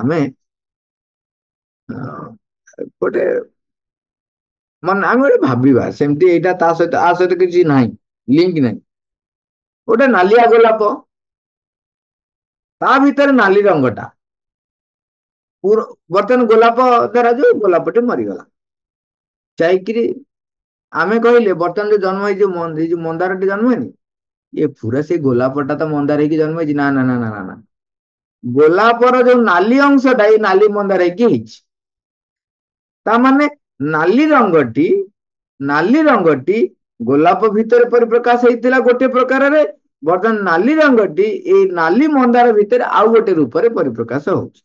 ଆମେ ଗୋଟେ ମାନେ ଆମେ ଗୋଟେ ଭାବିବା ସେମିତି ଏଇଟା ତା ସହିତ ଆ ସହିତ କିଛି ନାହିଁ ଲିଙ୍କ ନାହିଁ ଗୋଟେ ନାଲିଆ ଗୋଲାପ ତା ଭିତରେ ନାଲି ରଙ୍ଗଟା ବର୍ତ୍ତମାନ ଗୋଲାପ ଧରା ଯୋଉ ଗୋଲାପଟେ ମରିଗଲା ଯାଇକିରି ଆମେ କହିଲେ ବର୍ତ୍ତମାନ ଯୋଉ ଜନ୍ମ ହେଇଛି ଏଇ ଯୋଉ ମନ୍ଦାରଟି ଜନ୍ମ ହେଇନି ଏ ପୁରା ସେଇ ଗୋଲାପଟା ତ ମନ୍ଦାର ହେଇକି ଜନ୍ମ ହେଇଛି ନା ନା ନା ନା ନା ଗୋଲାପର ଯୋଉ ନାଲି ଅଂଶଟା ଏଇ ନାଲି ମନ୍ଦାର ହେଇକି ହେଇଛି ତା ମାନେ ନାଲି ରଙ୍ଗଟି ନାଲି ରଙ୍ଗଟି ଗୋଲାପ ଭିତରେ ପରିପ୍ରକାଶ ହେଇଥିଲା ଗୋଟେ ପ୍ରକାରରେ ବର୍ତ୍ତମାନ ନାଲି ରଙ୍ଗଟି ଏଇ ନାଲି ମନ୍ଦାର ଭିତରେ ଆଉ ଗୋଟେ ରୂପରେ ପରିପ୍ରକାଶ ହଉଛି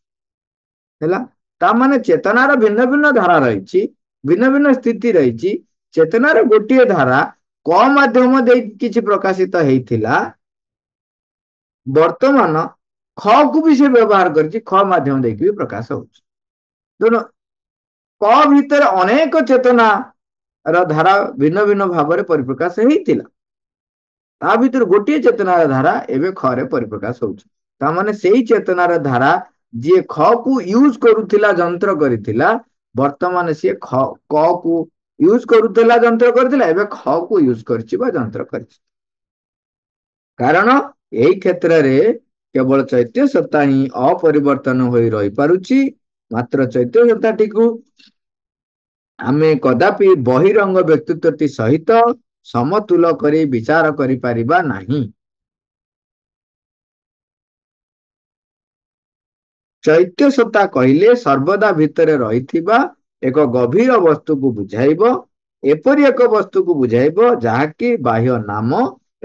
ହେଲା ତା ମାନେ ଚେତନାର ଭିନ୍ନ ଭିନ୍ନ ଧାରା ରହିଛି ଭିନ୍ନ ଭିନ୍ନ ସ୍ଥିତି ରହିଛି ଚେତନାର ଗୋଟିଏ ଧାରା କ ମାଧ୍ୟମ ଦେଇ କିଛି ପ୍ରକାଶିତ ହେଇଥିଲା ବର୍ତ୍ତମାନ ଖ କୁ ବି ସେ ବ୍ୟବହାର କରିଛି ଖ ମାଧ୍ୟମ ଦେଇକି ବି ପ୍ରକାଶ ହଉଛି ତେଣୁ କ ଭିତରେ ଅନେକ ଚେତନା ର ଧାରା ଭିନ୍ନ ଭିନ୍ନ ଭାବରେ ପରିପ୍ରକାଶ ହେଇଥିଲା ତା ଭିତରୁ ଗୋଟିଏ ଚେତନାର ଧାରା ଏବେ ଖରେ ପରିପ୍ରକାଶ ହଉଛି ତା ମାନେ ସେଇ ଚେତନାର ଧାରା ଯିଏ ଖ କୁ ୟୁଜ କରୁଥିଲା ଯନ୍ତ୍ର କରିଥିଲା ବର୍ତ୍ତମାନ ସିଏ ଖ କ କୁ ୟୁଜ କରୁଥିଲା ଯନ୍ତ୍ର କରିଥିଲା ଏବେ ଖ କୁ ୟୁଜ କରିଛି ବା ଯନ୍ତ୍ର କରିଛି କାରଣ ଏହି କ୍ଷେତ୍ରରେ କେବଳ ଚୈତ୍ୟ ସତ୍ତା ହିଁ ଅପରିବର୍ତ୍ତନ ହୋଇ ରହିପାରୁଛି ମାତ୍ର ଚୈତ୍ୟ ସତ୍ତାଟିକୁ ଆମେ କଦାପି ବହିରଙ୍ଗ ବ୍ୟକ୍ତିତ୍ୱଟି ସହିତ ସମତୁଲ କରି ବିଚାର କରିପାରିବା ନାହିଁ ଚୈତ୍ୟ ସତ୍ତା କହିଲେ ସର୍ବଦା ଭିତରେ ରହିଥିବା ଏକ ଗଭୀର ବସ୍ତୁକୁ ବୁଝାଇବ ଏପରି ଏକ ବସ୍ତୁକୁ ବୁଝାଇବ ଯାହାକି ବାହ୍ୟ ନାମ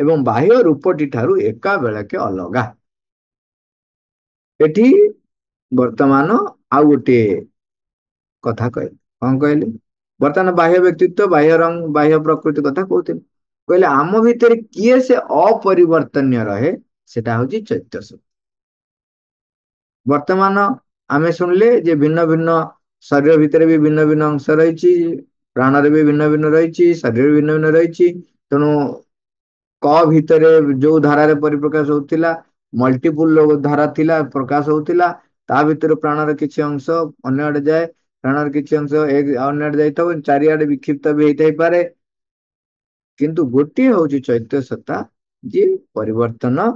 ଏବଂ ବାହ୍ୟ ରୂପଟି ଠାରୁ ଏକା ବେଳକେ ଅଲଗା ଏଠି ବର୍ତ୍ତମାନ ଆଉ ଗୋଟିଏ କଥା କହିଲେ କଣ କହିଲେ ବର୍ତ୍ତମାନ ବାହ୍ୟ ବ୍ୟକ୍ତିତ୍ୱ ବାହ୍ୟ ରଙ୍ଗ ବାହ୍ୟ ପ୍ରକୃତି କଥା କହୁଥିଲେ କହିଲେ ଆମ ଭିତରେ କିଏ ସେ ଅପରିବର୍ତ୍ତନୀୟ ରହେ ସେଟା ହଉଛି ଚୈତ୍ୟ ସତ୍ୟ ବର୍ତ୍ତମାନ ଆମେ ଶୁଣିଲେ ଯେ ଭିନ୍ନ ଭିନ୍ନ ଶରୀର ଭିତରେ ବି ଭିନ୍ନ ଭିନ୍ନ ଅଂଶ ରହିଛି ପ୍ରାଣରେ ବି ଭିନ୍ନ ଭିନ୍ନ ରହିଛି ଶରୀରରେ ଭିନ୍ନ ଭିନ୍ନ ରହିଛି ତେଣୁ କ ଭିତରେ ଯୋଉ ଧାରାରେ ପରିପ୍ରକାଶ ହଉଥିଲା ମଲ୍ଟିପୁଲ ଧାରା ଥିଲା ପ୍ରକାଶ ହଉଥିଲା ତା ଭିତରୁ ପ୍ରାଣର କିଛି ଅଂଶ ଅନ୍ୟ ଆଡେ ଯାଏ ପ୍ରାଣର କିଛି ଅଂଶ ଅନ୍ୟ ଆଡେ ଯାଇଥାଉ ଚାରିଆଡେ ବିକ୍ଷିପ୍ତ ବି ହେଇଥାଇ ପାରେ କିନ୍ତୁ ଗୋଟିଏ ହଉଛି ଚୈତ୍ୟ ସତ୍ତା ଯିଏ ପରିବର୍ତ୍ତନ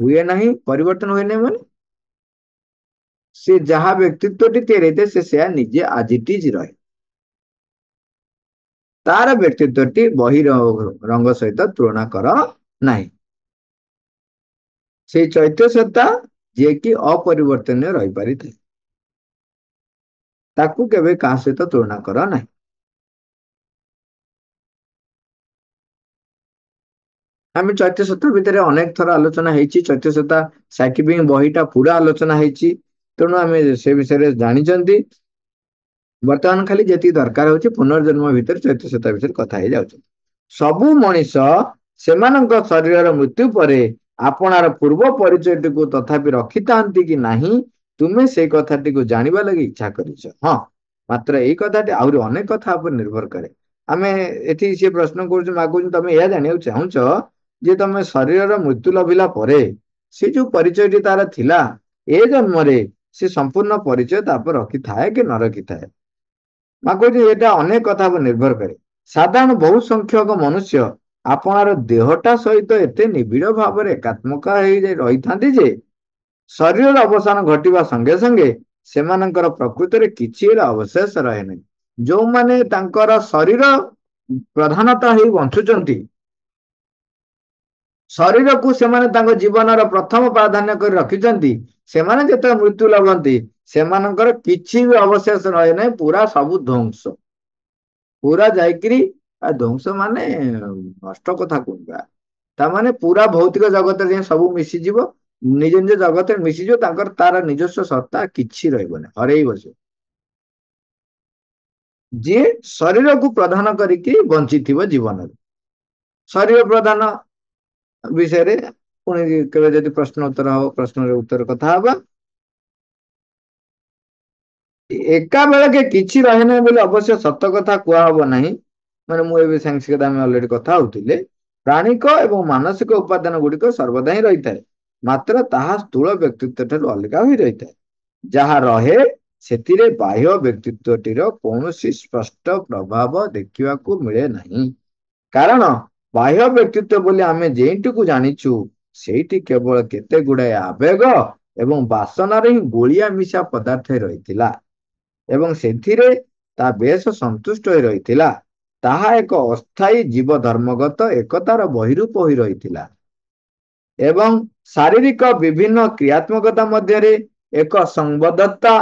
ହୁଏ ନାହିଁ ପରିବର୍ତ୍ତନ ହୁଏ ନାହିଁ ମାନେ ସେ ଯାହା ବ୍ୟକ୍ତିତ୍ୱଟି ତିଆରି ହେଇଥାଏ ସେ ସେୟା ନିଜେ ଆଜିଟି ରହେ ତାର ବ୍ୟକ୍ତିତ୍ୱଟି ବହି ରଙ୍ଗ ସହିତ ତୁଳନା କର ନାହିଁ ସେଇ ଚୈତ୍ୟ ସତ୍ତା ଯିଏକି ଅପରିବର୍ତ୍ତନୀୟ ରହିପାରିଥାଏ ତାକୁ କେବେ କାହା ସହିତ ତୁଳନା କର ନାହିଁ ଆମେ ଚୈତ୍ୟସତା ଭିତରେ ଅନେକ ଥର ଆଲୋଚନା ହେଇଛି ଚୈତ୍ୟସତା ସାଇକିପିଂ ବହିଟା ପୁରା ଆଲୋଚନା ହେଇଛି ତେଣୁ ଆମେ ସେ ବିଷୟରେ ଜାଣିଛନ୍ତି ବର୍ତ୍ତମାନ ଖାଲି ଯେତିକି ଦରକାର ହେଉଛି ପୁନର୍ଜନ୍ମ ଭିତରେ ଚୈତ୍ୟସତା ଭିତରେ କଥା ହେଇଯାଉଛନ୍ତି ସବୁ ମଣିଷ ସେମାନଙ୍କ ଶରୀରର ମୃତ୍ୟୁ ପରେ ଆପଣାର ପୂର୍ବ ପରିଚୟଟିକୁ ତଥାପି ରଖିଥାନ୍ତି କି ନାହିଁ ତୁମେ ସେ କଥାଟିକୁ ଜାଣିବା ଲାଗି ଇଚ୍ଛା କରିଛ ହଁ ମାତ୍ର ଏଇ କଥାଟି ଆହୁରି ଅନେକ କଥା ଉପରେ ନିର୍ଭର କରେ ଆମେ ଏଠି ସିଏ ପ୍ରଶ୍ନ କରୁଛୁ ମାଗୁଛୁ ତମେ ଏହା ଜାଣିବାକୁ ଚାହୁଁଛ ଯେ ତମେ ଶରୀରର ମୃତ୍ୟୁ ଲଭିଲା ପରେ ସେ ଯୋଉ ପରିଚୟଟି ତାର ଥିଲା ଏ ଜନ୍ମରେ ସେ ସମ୍ପୂର୍ଣ୍ଣ ପରିଚୟ ତାପରେ ରଖିଥାଏ କି ନ ରଖିଥାଏ ମା କହୁଛି ଏଇଟା ଅନେକ କଥା ନିର୍ଭର କରେ ସାଧାରଣ ବହୁ ସଂଖ୍ୟକ ମନୁଷ୍ୟ ଆପଣାର ଦେହଟା ସହିତ ଏତେ ନିବିଡ଼ ଭାବରେ ଏକାତ୍ମକ ହେଇ ରହିଥାନ୍ତି ଯେ ଶରୀରର ଅବସାନ ଘଟିବା ସଙ୍ଗେ ସଙ୍ଗେ ସେମାନଙ୍କର ପ୍ରକୃତରେ କିଛି ଅବଶେଷ ରହେ ନାହିଁ ଯୋଉମାନେ ତାଙ୍କର ଶରୀର ପ୍ରଧାନତା ହେଇ ବଞ୍ଚୁଛନ୍ତି ଶରୀରକୁ ସେମାନେ ତାଙ୍କ ଜୀବନର ପ୍ରଥମ ପ୍ରାଧାନ୍ୟ କରି ରଖିଛନ୍ତି ସେମାନେ ଯେତେବେଳେ ମୃତ୍ୟୁ ଲଗନ୍ତି ସେମାନଙ୍କର କିଛି ବି ଅବଶେଷ ରହେ ନାହିଁ ପୁରା ସବୁ ଧ୍ୱଂସ ପୁରା ଯାଇକିରି ଧ୍ୱଂସ ମାନେ ନଷ୍ଟ କଥା କୁହା ତାମାନେ ପୁରା ଭୌତିକ ଜଗତରେ ଯାଇ ସବୁ ମିଶିଯିବ ନିଜ ନିଜ ଜଗତରେ ମିଶିଯିବ ତାଙ୍କର ତାର ନିଜସ୍ୱ ସତ୍ତା କିଛି ରହିବନି ହରେଇ ବସିବ ଯିଏ ଶରୀରକୁ ପ୍ରଧାନ କରିକି ବଞ୍ଚିଥିବ ଜୀବନରେ ଶରୀର ପ୍ରଧାନ ବିଷୟରେ ପୁଣି କେବେ ଯଦି ପ୍ରଶ୍ନ ଉତ୍ତର ହବ ପ୍ରଶ୍ନରେ ଉତ୍ତର କଥା ହବା ଏକା ବେଳକେ କିଛି ରହେ ନାହିଁ ବୋଲି ଅବଶ୍ୟ ସତ କଥା କୁହା ହବ ନାହିଁ ମାନେ ମୁଁ ଏବେ ସାଙ୍ଗେ ଆମେ ଅଲରେଡି କଥା ହଉଥିଲେ ପ୍ରାଣିକ ଏବଂ ମାନସିକ ଉପାଦାନ ଗୁଡିକ ସର୍ବଦା ହିଁ ରହିଥାଏ ମାତ୍ର ତାହା ସ୍ଥୂଳ ବ୍ୟକ୍ତିତ୍ୱ ଠାରୁ ଅଲଗା ହୋଇ ରହିଥାଏ ଯାହା ରହେ ସେଥିରେ ବାହ୍ୟ ବ୍ୟକ୍ତିତ୍ୱଟିର କୌଣସି ସ୍ପଷ୍ଟ ପ୍ରଭାବ ଦେଖିବାକୁ ମିଳେ ନାହିଁ କାରଣ ବାହ୍ୟ ବ୍ୟକ୍ତିତ୍ୱ ବୋଲି ଆମେ ଯେଉଁଠିକୁ ଜାଣିଛୁ ସେଇଠି କେବଳ କେତେ ଗୁଡ଼ାଏ ଆବେଗ ଏବଂ ବାସନାରେ ହିଁ ଗୋଳିଆ ମିଶା ପଦାର୍ଥ ରହିଥିଲା ଏବଂ ସେଥିରେ ତା ବେଶ ସନ୍ତୁଷ୍ଟ ହୋଇ ରହିଥିଲା ତାହା ଏକ ଅସ୍ଥାୟୀ ଜୀବ ଧର୍ମଗତ ଏକତାର ବହିରୂପ ହୋଇ ରହିଥିଲା ଏବଂ ଶାରୀରିକ ବିଭିନ୍ନ କ୍ରିୟାତ୍ମକତା ମଧ୍ୟରେ ଏକ ସମ୍ବଦ୍ଧତା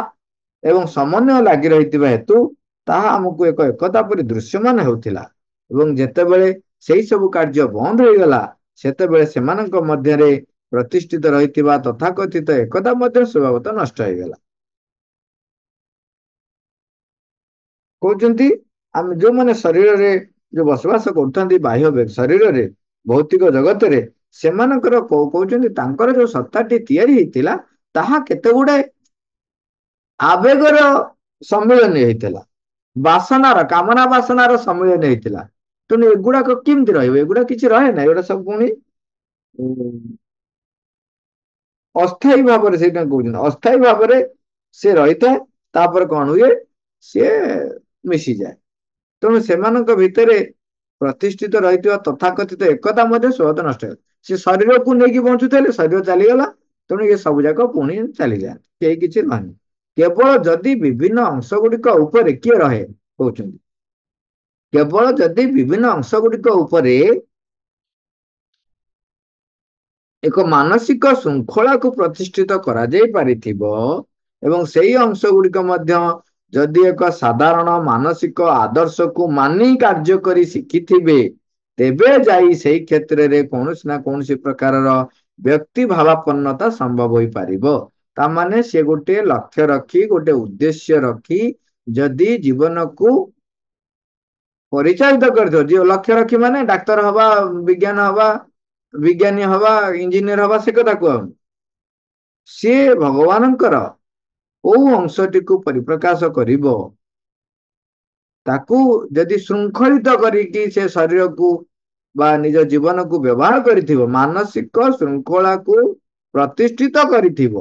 ଏବଂ ସମନ୍ୱୟ ଲାଗି ରହିଥିବା ହେତୁ ତାହା ଆମକୁ ଏକ ଏକତା ପରି ଦୃଶ୍ୟମାନ ହେଉଥିଲା ଏବଂ ଯେତେବେଳେ ସେହି ସବୁ କାର୍ଯ୍ୟ ବନ୍ଦ ହୋଇଗଲା ସେତେବେଳେ ସେମାନଙ୍କ ମଧ୍ୟରେ ପ୍ରତିଷ୍ଠିତ ରହିଥିବା ତଥାକଥିତ ଏକତା ମଧ୍ୟ ସ୍ୱଭାବତ ନଷ୍ଟ ହେଇଗଲା କହୁଛନ୍ତି ଆମେ ଯୋଉମାନେ ଶରୀରରେ ଯୋଉ ବସବାସ କରୁଥାନ୍ତି ବାହ୍ୟ ଶରୀରରେ ଭୌତିକ ଜଗତରେ ସେମାନଙ୍କର କହୁଛନ୍ତି ତାଙ୍କର ଯୋଉ ସତ୍ତାଟି ତିଆରି ହେଇଥିଲା ତାହା କେତେ ଗୁଡ଼େ ଆବେଗର ସମ୍ମିଳନୀ ହେଇଥିଲା ବାସନାର କାମନା ବାସନାର ସମ୍ମିଳନୀ ହେଇଥିଲା ତେଣୁ ଏଗୁଡାକ କେମିତି ରହିବ ଏଗୁଡା କିଛି ରହେ ନା ଏଗୁଡା ସବୁ ପୁଣି ଅସ୍ଥାୟୀ ଭାବରେ ସେଇଟା କହୁଛନ୍ତି ଅସ୍ଥାୟୀ ଭାବରେ ସେ ରହିଥାଏ ତାପରେ କଣ ହୁଏ ସିଏ ମିଶିଯାଏ ତେଣୁ ସେମାନଙ୍କ ଭିତରେ ପ୍ରତିଷ୍ଠିତ ରହିଥିବା ତଥାକଥିତ ଏକତା ମଧ୍ୟ ସ୍ୱଗତ ନଷ୍ଟ ହେଲା ସେ ଶରୀରକୁ ନେଇକି ବଞ୍ଚୁଥିଲେ ଶରୀର ଚାଲିଗଲା ତେଣୁ ଏ ଯାକ ପୁଣି ଚାଲିଯାଏ କେହି କିଛି ନୁହେଁ କେବଳ ଯଦି ବିଭିନ୍ନ ଅଂଶ ଗୁଡିକ ଉପରେ କିଏ ରହେ କହୁଛନ୍ତି କେବଳ ଯଦି ବିଭିନ୍ନ ଅଂଶ ଗୁଡିକ ଉପରେ ଏକ ମାନସିକ ଶୃଙ୍ଖଳାକୁ ପ୍ରତିଷ୍ଠିତ କରାଯାଇ ପାରିଥିବ ଏବଂ ସେଇ ଅଂଶ ଗୁଡିକ ମଧ୍ୟ ଯଦି ଏକ ସାଧାରଣ ମାନସିକ ଆଦର୍ଶକୁ ମାନି କାର୍ଯ୍ୟ କରି ଶିଖିଥିବେ ତେବେ ଯାଇ ସେଇ କ୍ଷେତ୍ରରେ କୌଣସି ନା କୌଣସି ପ୍ରକାରର ବ୍ୟକ୍ତି ଭାବାପନ୍ନତା ସମ୍ଭବ ହୋଇପାରିବ ତା ମାନେ ସେ ଗୋଟିଏ ଲକ୍ଷ୍ୟ ରଖି ଗୋଟେ ଉଦ୍ଦେଶ୍ୟ ରଖି ଯଦି ଜୀବନକୁ ପରିଚାଳିତ କରିଥିବ ଯିଏ ଲକ୍ଷ୍ୟ ରଖି ମାନେ ଡାକ୍ତର ହବା ବିଜ୍ଞାନ ହବା ବିଜ୍ଞାନୀ ହବା ଇଞ୍ଜିନିୟର ହବା ସେ କଥା କୁହନ୍ତି ସିଏ ଭଗବାନଙ୍କର କୋଉ ଅଂଶଟିକୁ ପରିପ୍ରକାଶ କରିବ ତାକୁ ଯଦି ଶୃଙ୍ଖଳିତ କରିକି ସେ ଶରୀରକୁ ବା ନିଜ ଜୀବନକୁ ବ୍ୟବହାର କରିଥିବ ମାନସିକ ଶୃଙ୍ଖଳାକୁ ପ୍ରତିଷ୍ଠିତ କରିଥିବ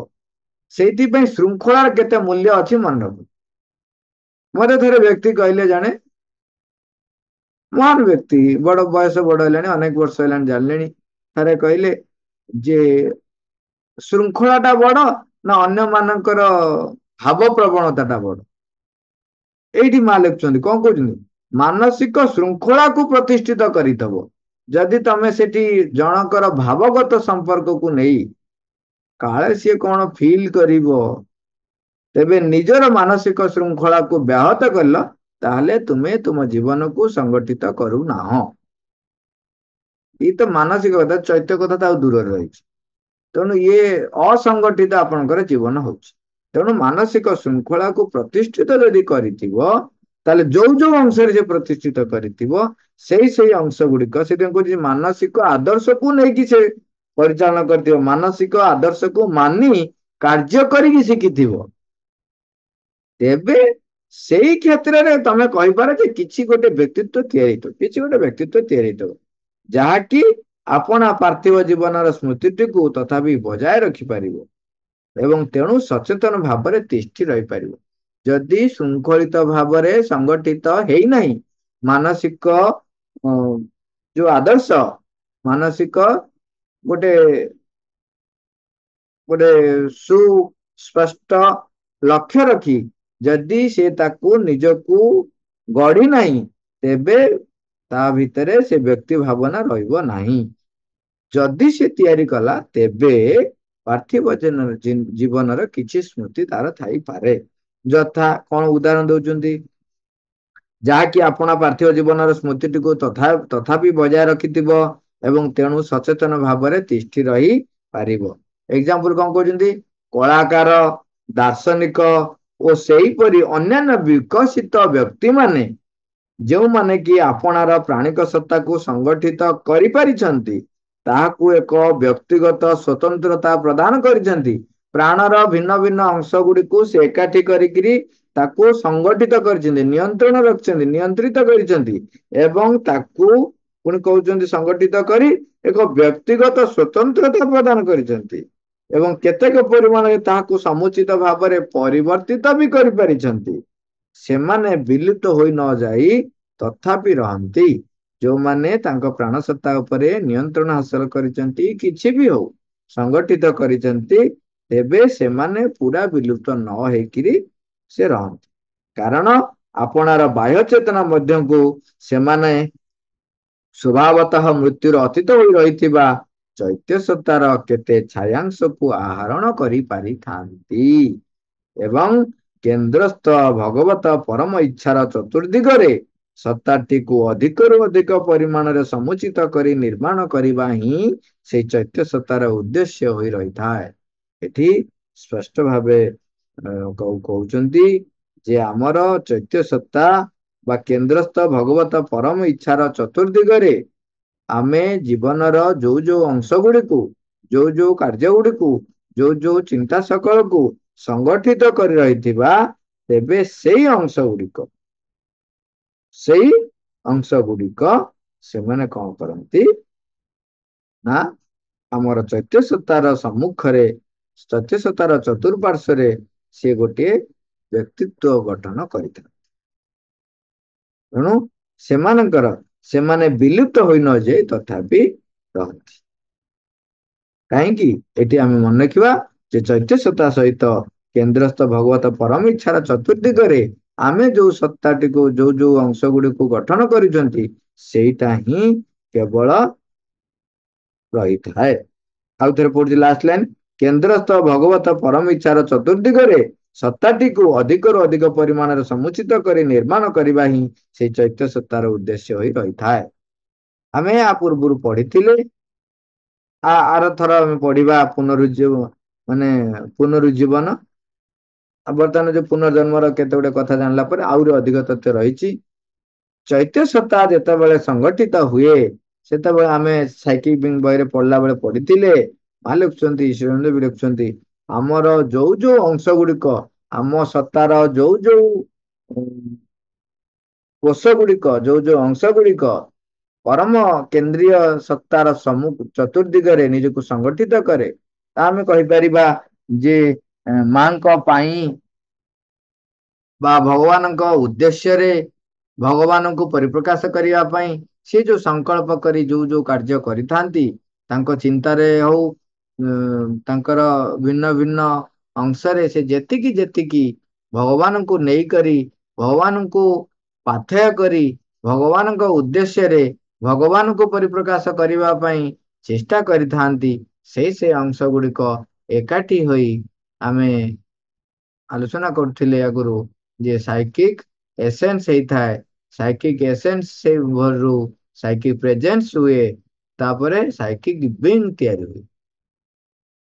ସେଇଥିପାଇଁ ଶୃଙ୍ଖଳାର କେତେ ମୂଲ୍ୟ ଅଛି ମନକୁ ମୋତେ ଥରେ ବ୍ୟକ୍ତି କହିଲେ ଜଣେ ମହାନ ବ୍ୟକ୍ତି ବଡ ବୟସ ବଡ ହେଲାଣି ଅନେକ ବର୍ଷ ହେଲାଣି ଜାଣିଲେଣି ଥରେ କହିଲେ ଯେ ଶୃଙ୍ଖଳାଟା ବଡ ନା ଅନ୍ୟମାନଙ୍କର ଭାବ ପ୍ରବଣତା ଟା ବଡ ଏଇଠି ମା ଲେଖୁଛନ୍ତି କଣ କହୁଛନ୍ତି ମାନସିକ ଶୃଙ୍ଖଳାକୁ ପ୍ରତିଷ୍ଠିତ କରିଦବ ଯଦି ତମେ ସେଠି ଜଣଙ୍କର ଭାବଗତ ସମ୍ପର୍କକୁ ନେଇ କାଳେ ସିଏ କଣ ଫିଲ୍ କରିବ ତେବେ ନିଜର ମାନସିକ ଶୃଙ୍ଖଳାକୁ ବ୍ୟାହତ କଲ ତାହେଲେ ତୁମେ ତୁମ ଜୀବନକୁ ସଂଗଠିତ କରୁନାହ ଇଏ ତ ମାନସିକ କଥା ଚୈତ୍ୟ କଥା ତ ଦୂରରେ ରହିଛି ତେଣୁ ଇଏ ଅସଙ୍ଗଠିତ ଆପଣଙ୍କର ଜୀବନ ହଉଛି ତେଣୁ ମାନସିକ ଶୃଙ୍ଖଳାକୁ ପ୍ରତିଷ୍ଠିତ ଯଦି କରିଥିବ ତାହେଲେ ଯୋଉ ଯୋଉ ଅଂଶରେ ସେ ପ୍ରତିଷ୍ଠିତ କରିଥିବ ସେଇ ସେଇ ଅଂଶ ଗୁଡିକ ସେଥିପାଇଁ କହୁଛି ମାନସିକ ଆଦର୍ଶକୁ ନେଇକି ସେ ପରିଚାଳନା କରିଥିବ ମାନସିକ ଆଦର୍ଶକୁ ମାନି କାର୍ଯ୍ୟ କରିକି ଶିଖିଥିବ ତେବେ ସେଇ କ୍ଷେତ୍ରରେ ତମେ କହିପାର ଯେ କିଛି ଗୋଟେ ବ୍ୟକ୍ତିତ୍ୱ ତିଆରି ହେଇଥିବ କିଛି ଗୋଟେ ବ୍ୟକ୍ତିତ୍ୱ ତିଆରି ହେଇଥିବ ଯାହାକି ଆପଣ ପାର୍ଥିବ ଜୀବନର ସ୍ମୃତିଟିକୁ ତଥାପି ବଜାୟ ରଖିପାରିବ ଏବଂ ତେଣୁ ସଚେତନ ଭାବରେ ତିଷ୍ଠି ରହିପାରିବ ଯଦି ଶୃଙ୍ଖଳିତ ଭାବରେ ସଂଗଠିତ ହେଇନାହିଁ ମାନସିକ ଯୋଉ ଆଦର୍ଶ ମାନସିକ ଗୋଟେ ଗୋଟେ ସୁସ୍ପଷ୍ଟ ଲକ୍ଷ୍ୟ ରଖି ଯଦି ସେ ତାକୁ ନିଜକୁ ଗଢି ନାହିଁ ତେବେ ତା ଭିତରେ ସେ ବ୍ୟକ୍ତି ଭାବନା ରହିବ ନାହିଁ ଯଦି ସେ ତିଆରି କଲା ତେବେ ପାର୍ଥିବ ଜୀବନର କିଛି ସ୍ମୃତି ତାର ଥାଇପାରେ ଯଥା କଣ ଉଦାହରଣ ଦଉଛନ୍ତି ଯାହାକି ଆପଣ ପାର୍ଥିବ ଜୀବନର ସ୍ମୃତିଟିକୁ ତଥାପି ବଜାୟ ରଖିଥିବ ଏବଂ ତେଣୁ ସଚେତନ ଭାବରେ ତିଷ୍ଠି ରହିପାରିବ ଏକ୍ସାମ୍ପଲ କଣ କହୁଛନ୍ତି କଳାକାର ଦାର୍ଶନିକ ଓ ସେହିପରି ଅନ୍ୟାନ୍ୟ ବିକଶିତ ବ୍ୟକ୍ତିମାନେ ଯେଉଁମାନେ କି ଆପଣାର ପ୍ରାଣିକ ସତ୍ତାକୁ ସଂଗଠିତ କରିପାରିଛନ୍ତି ତାହାକୁ ଏକ ବ୍ୟକ୍ତିଗତ ସ୍ୱତନ୍ତ୍ରତା ପ୍ରଦାନ କରିଛନ୍ତି ପ୍ରାଣର ଭିନ୍ନ ଭିନ୍ନ ଅଂଶ ଗୁଡିକୁ ସେ ଏକାଠି କରିକିରି ତାକୁ ସଂଗଠିତ କରିଛନ୍ତି ନିୟନ୍ତ୍ରଣ ରଖିଛନ୍ତି ନିୟନ୍ତ୍ରିତ କରିଛନ୍ତି ଏବଂ ତାକୁ ପୁଣି କହୁଛନ୍ତି ସଂଗଠିତ କରି ଏକ ବ୍ୟକ୍ତିଗତ ସ୍ୱତନ୍ତ୍ରତା ପ୍ରଦାନ କରିଛନ୍ତି ଏବଂ କେତେକ ପରିମାଣରେ ତାହାକୁ ସମୁଚିତ ଭାବରେ ପରିବର୍ତ୍ତିତ ବି କରିପାରିଛନ୍ତି ସେମାନେ ବିଲୁପ୍ତ ହୋଇ ନ ଯାଇ ତଥାପି ରହନ୍ତି ଯୋଉମାନେ ତାଙ୍କ ପ୍ରାଣସତ୍ତା ଉପରେ ନିୟନ୍ତ୍ରଣ ହାସଲ କରିଛନ୍ତି କିଛି ବି ହଉ ସଂଗଠିତ କରିଛନ୍ତି ତେବେ ସେମାନେ ପୁରା ବିଲୁପ୍ତ ନ ହେଇକିରି ସେ ରହନ୍ତି କାରଣ ଆପଣାର ବାହ୍ୟ ଚେତନା ମଧ୍ୟକୁ ସେମାନେ ସ୍ୱଭାବତଃ ମୃତ୍ୟୁର ଅତୀତ ହୋଇ ରହିଥିବା ଚୈତ୍ୟ ଚୈତ୍ୟସତାର କେତେ ଛାୟାଂଶକୁ ଆହରଣ କରିପାରିଥାନ୍ତି ଏବଂ କେନ୍ଦ୍ରସ୍ଥ ଭଗବତ ପରମ ଇଚ୍ଛାର ଚତୁର୍ଦ୍ଦିଗରେ ସତ୍ତାଟିକୁ ଅଧିକରୁ ଅଧିକ ପରିମାଣରେ ସମୁଚିତ କରି ନିର୍ମାଣ କରିବା ହିଁ ସେଇ ଚୈତ୍ୟ ସତ୍ତାର ଉଦ୍ଦେଶ୍ୟ ହୋଇ ରହିଥାଏ ଏଠି ସ୍ପଷ୍ଟ ଭାବେ କହୁଛନ୍ତି ଯେ ଆମର ଚୈତ୍ୟ ସତ୍ତା ବା କେନ୍ଦ୍ରସ୍ଥ ଭଗବତ ପରମ ଇଚ୍ଛାର ଚତୁର୍ଦ୍ଦିଗରେ ଆମେ ଜୀବନର ଯୋଉ ଯୋଉ ଅଂଶ ଗୁଡିକୁ ଯୋଉ ଯୋଉ କାର୍ଯ୍ୟ ଗୁଡିକୁ ଯୋଉ ଯୋଉ ଚିନ୍ତା ସକଳକୁ ସଂଗଠିତ କରି ରହିଥିବା ତେବେ ସେଇ ଅଂଶ ଗୁଡିକ ସେଇ ଅଂଶ ଗୁଡିକ ସେମାନେ କଣ କରନ୍ତି ନା ଆମର ଚୈତ୍ୟ ସତାର ସମ୍ମୁଖରେ ଚୈତ୍ୟସତାର ଚତୁର୍ପାର୍ଶ୍ୱରେ ସିଏ ଗୋଟିଏ ବ୍ୟକ୍ତିତ୍ୱ ଗଠନ କରିଥାନ୍ତି ତେଣୁ ସେମାନଙ୍କର ସେମାନେ ବିଲୁପ୍ତ ହୋଇ ନ ତଥାପି ରହନ୍ତି କାହିଁକି ଏଠି ଆମେ ମନେ ରଖିବା ଯେ ଚୈତ୍ୟ ସତ୍ତା ସହିତ କେନ୍ଦ୍ରସ୍ଥ ଭଗବତ ପରମ ଇଚ୍ଛାର ଚତୁର୍ଦ୍ଦିଗରେ ଆମେ ଯୋଉ ସତ୍ତାଟିକୁ ଯୋଉ ଯୋଉ ଅଂଶ ଗୁଡିକୁ ଗଠନ କରିଛନ୍ତି ସେଇଟା ହିଁ କେବଳ ରହିଥାଏ ଆଉ ଥରେ ପଡୁଛି ଲାଷ୍ଟ ଲାଇନ କେନ୍ଦ୍ରସ୍ଥ ଭଗବତ ପରମ ଇଚ୍ଛାର ଚତୁର୍ଦ୍ଦିଗରେ ସତ୍ତାଟିକୁ ଅଧିକରୁ ଅଧିକ ପରିମାଣରେ ସମୁଚିତ କରି ନିର୍ମାଣ କରିବା ହିଁ ସେଇ ଚୈତ୍ୟ ସତ୍ତାର ଉଦ୍ଦେଶ୍ୟ ହୋଇ ରହିଥାଏ ଆମେ ଏହା ପୂର୍ବରୁ ପଢିଥିଲେ ଆର ଥର ଆମେ ପଢିବା ପୁନରୁଜୀବ ମାନେ ପୁନରୁଜୀବନ ବର୍ତ୍ତମାନ ଯୋଉ ପୁନର୍ଜନ୍ମର କେତେ ଗୁଡ଼େ କଥା ଜାଣିଲା ପରେ ଆହୁରି ଅଧିକ ତଥ୍ୟ ରହିଛି ଚୈତ୍ୟ ସତ୍ତା ଯେତେବେଳେ ସଂଗଠିତ ହୁଏ ସେତେବେଳେ ଆମେ ସାଇକିଂ ବହିରେ ପଢିଲା ବେଳେ ପଢିଥିଲେ ମା ଲେଖୁଛନ୍ତି ଶ୍ରୀ ବି ଲେଖୁଛନ୍ତି ଆମର ଯୋଉ ଯୋଉ ଅଂଶ ଗୁଡିକ ଆମ ସତ୍ତାର ଯୋଉ ଯୋଉ କୋଷ ଗୁଡିକ ଯୋଉ ଯୋଉ ଅଂଶ ଗୁଡିକ ପରମ କେନ୍ଦ୍ରୀୟ ସତ୍ତାର ସମ୍ମୁଖ ଚତୁର୍ଦିଗରେ ନିଜକୁ ସଂଗଠିତ କରେ ତା ଆମେ କହିପାରିବା ଯେ ମାଙ୍କ ପାଇଁ ବା ଭଗବାନଙ୍କ ଉଦ୍ଦେଶ୍ୟରେ ଭଗବାନଙ୍କୁ ପରିପ୍ରକାଶ କରିବା ପାଇଁ ସେ ଯୋଉ ସଂକଳ୍ପ କରି ଯୋଉ ଯୋଉ କାର୍ଯ୍ୟ କରିଥାନ୍ତି ତାଙ୍କ ଚିନ୍ତାରେ ହଉ ତାଙ୍କର ଭିନ୍ନ ଭିନ୍ନ ଅଂଶରେ ସେ ଯେତିକି ଯେତିକି ଭଗବାନଙ୍କୁ ନେଇକରି ଭଗବାନଙ୍କୁ ପାଥେୟ କରି ଭଗବାନଙ୍କ ଉଦ୍ଦେଶ୍ୟରେ ଭଗବାନଙ୍କୁ ପରିପ୍ରକାଶ କରିବା ପାଇଁ ଚେଷ୍ଟା କରିଥାନ୍ତି ସେଇ ସେ ଅଂଶ ଗୁଡ଼ିକ ଏକାଠି ହୋଇ ଆମେ ଆଲୋଚନା କରୁଥିଲେ ଆଗରୁ ଯେ ସାଇକିକ ଏସେନ୍ସ ହେଇଥାଏ ସାଇକିକ ଏସେନ୍ସ ସେ ଭରୁ ସାଇକିକ ପ୍ରେଜେନ୍ସ ହୁଏ ତାପରେ ସାଇକିକ ବିଙ୍ଗ ତିଆରି ହୁଏ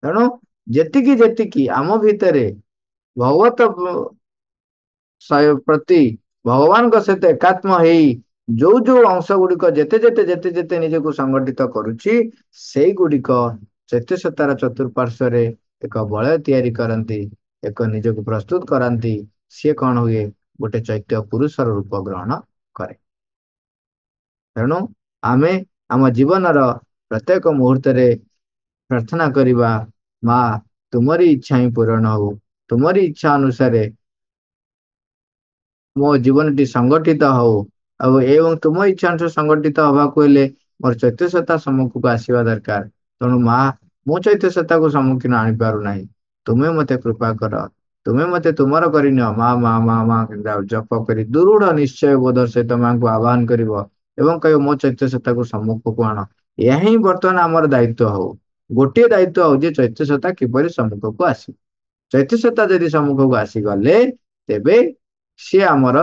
ତେଣୁ ଯେତିକି ଯେତିକି ଆମ ଭିତରେ ଭଗବତ ପ୍ରତି ଭଗବାନଙ୍କ ସହିତ ଏକାତ୍ମ ହେଇ ଯୋଉ ଯୋଉ ଅଂଶ ଗୁଡିକ ଯେତେ ଯେତେ ଯେତେ ଯେତେ ନିଜକୁ ସଂଗଠିତ କରୁଛି ସେଇ ଗୁଡିକ ସତାର ଚତୁଃପାର୍ଶ୍ୱରେ ଏକ ବଳୟ ତିଆରି କରନ୍ତି ଏକ ନିଜକୁ ପ୍ରସ୍ତୁତ କରନ୍ତି ସିଏ କଣ ହୁଏ ଗୋଟେ ଚୈତ୍ୟ ପୁରୁଷର ରୂପ ଗ୍ରହଣ କରେ ତେଣୁ ଆମେ ଆମ ଜୀବନର ପ୍ରତ୍ୟେକ ମୁହୂର୍ତ୍ତରେ ପ୍ରାର୍ଥନା କରିବା ମା ତୁମରି ଇଚ୍ଛା ହିଁ ପୂରଣ ହଉ ତୁମରି ଇଚ୍ଛା ଅନୁସାରେ ମୋ ଜୀବନଟି ସଂଗଠିତ ହଉ ଆଉ ଏବଂ ତୁମ ଇଚ୍ଛା ଅନୁସାରେ ସଂଗଠିତ ହବାକୁ ହେଲେ ମୋର ଚୈତ୍ୟ ଚୈତ୍ୟସତା ସମ୍ମୁଖକୁ ଆସିବା ଦରକାର ତେଣୁ ମା ମୋ ଚୈତ୍ୟସତାକୁ ସମ୍ମୁଖୀନ ଆଣିପାରୁ ନାହିଁ ତୁମେ ମୋତେ କୃପା କର ତୁମେ ମୋତେ ତୁମର କରିନିଅ ମା ମା ମା ମା ଜପ କରି ଦୃଢ଼ ନିଶ୍ଚୟ ବୋଧ ସହିତ ମାଙ୍କୁ ଆହ୍ୱାନ କରିବ ଏବଂ କହିବ ମୋ ଚୈତ୍ୟ ଚୈତ୍ୟସତାକୁ ସମ୍ମୁଖକୁ ଆଣ ଏହା ହିଁ ବର୍ତ୍ତମାନ ଆମର ଦାୟିତ୍ୱ ହଉ ଗୋଟିଏ ଦାୟିତ୍ୱ ହେଉଛି ଚୈତ୍ୟସତା କିପରି ସମ୍ମୁଖକୁ ଆସିବ ଚୈତ୍ୟସତା ଯଦି ସମ୍ମୁଖକୁ ଆସିଗଲେ ତେବେ ସିଏ ଆମର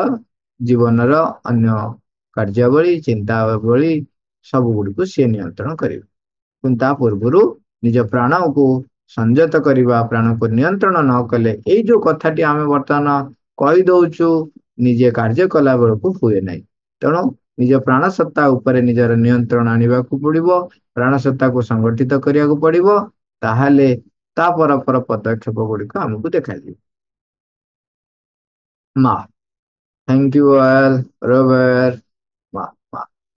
ଜୀବନର ଅନ୍ୟ କାର୍ଯ୍ୟାବଳୀ ଚିନ୍ତାବଳୀ ଗୁଡ଼ିକୁ ସିଏ ନିୟନ୍ତ୍ରଣ କରିବେ କିନ୍ତୁ ତା ପୂର୍ବରୁ ନିଜ ପ୍ରାଣକୁ ସଂଯତ କରିବା ପ୍ରାଣକୁ ନିୟନ୍ତ୍ରଣ ନ କଲେ ଏଇ ଯୋଉ କଥାଟି ଆମେ ବର୍ତ୍ତମାନ କହିଦଉଛୁ ନିଜେ କାର୍ଯ୍ୟ କଲା ବେଳକୁ ହୁଏ ନାହିଁ ତେଣୁ ନିଜ ପ୍ରାଣସତ୍ତା ଉପରେ ନିଜର ନିୟନ୍ତ୍ରଣ ଆଣିବାକୁ ପଡିବ ପ୍ରାଣସତ୍ତାକୁ ସଂଗଠିତ କରିବାକୁ ପଡିବ ତାହେଲେ ତା ପର ପର ପଦକ୍ଷେପ ଗୁଡିକ ଆମକୁ ଦେଖାଯିବ ମା ଥ୍ୟାଙ୍କ ୟୁ ଅଲ୍ ରୋବର୍ଟ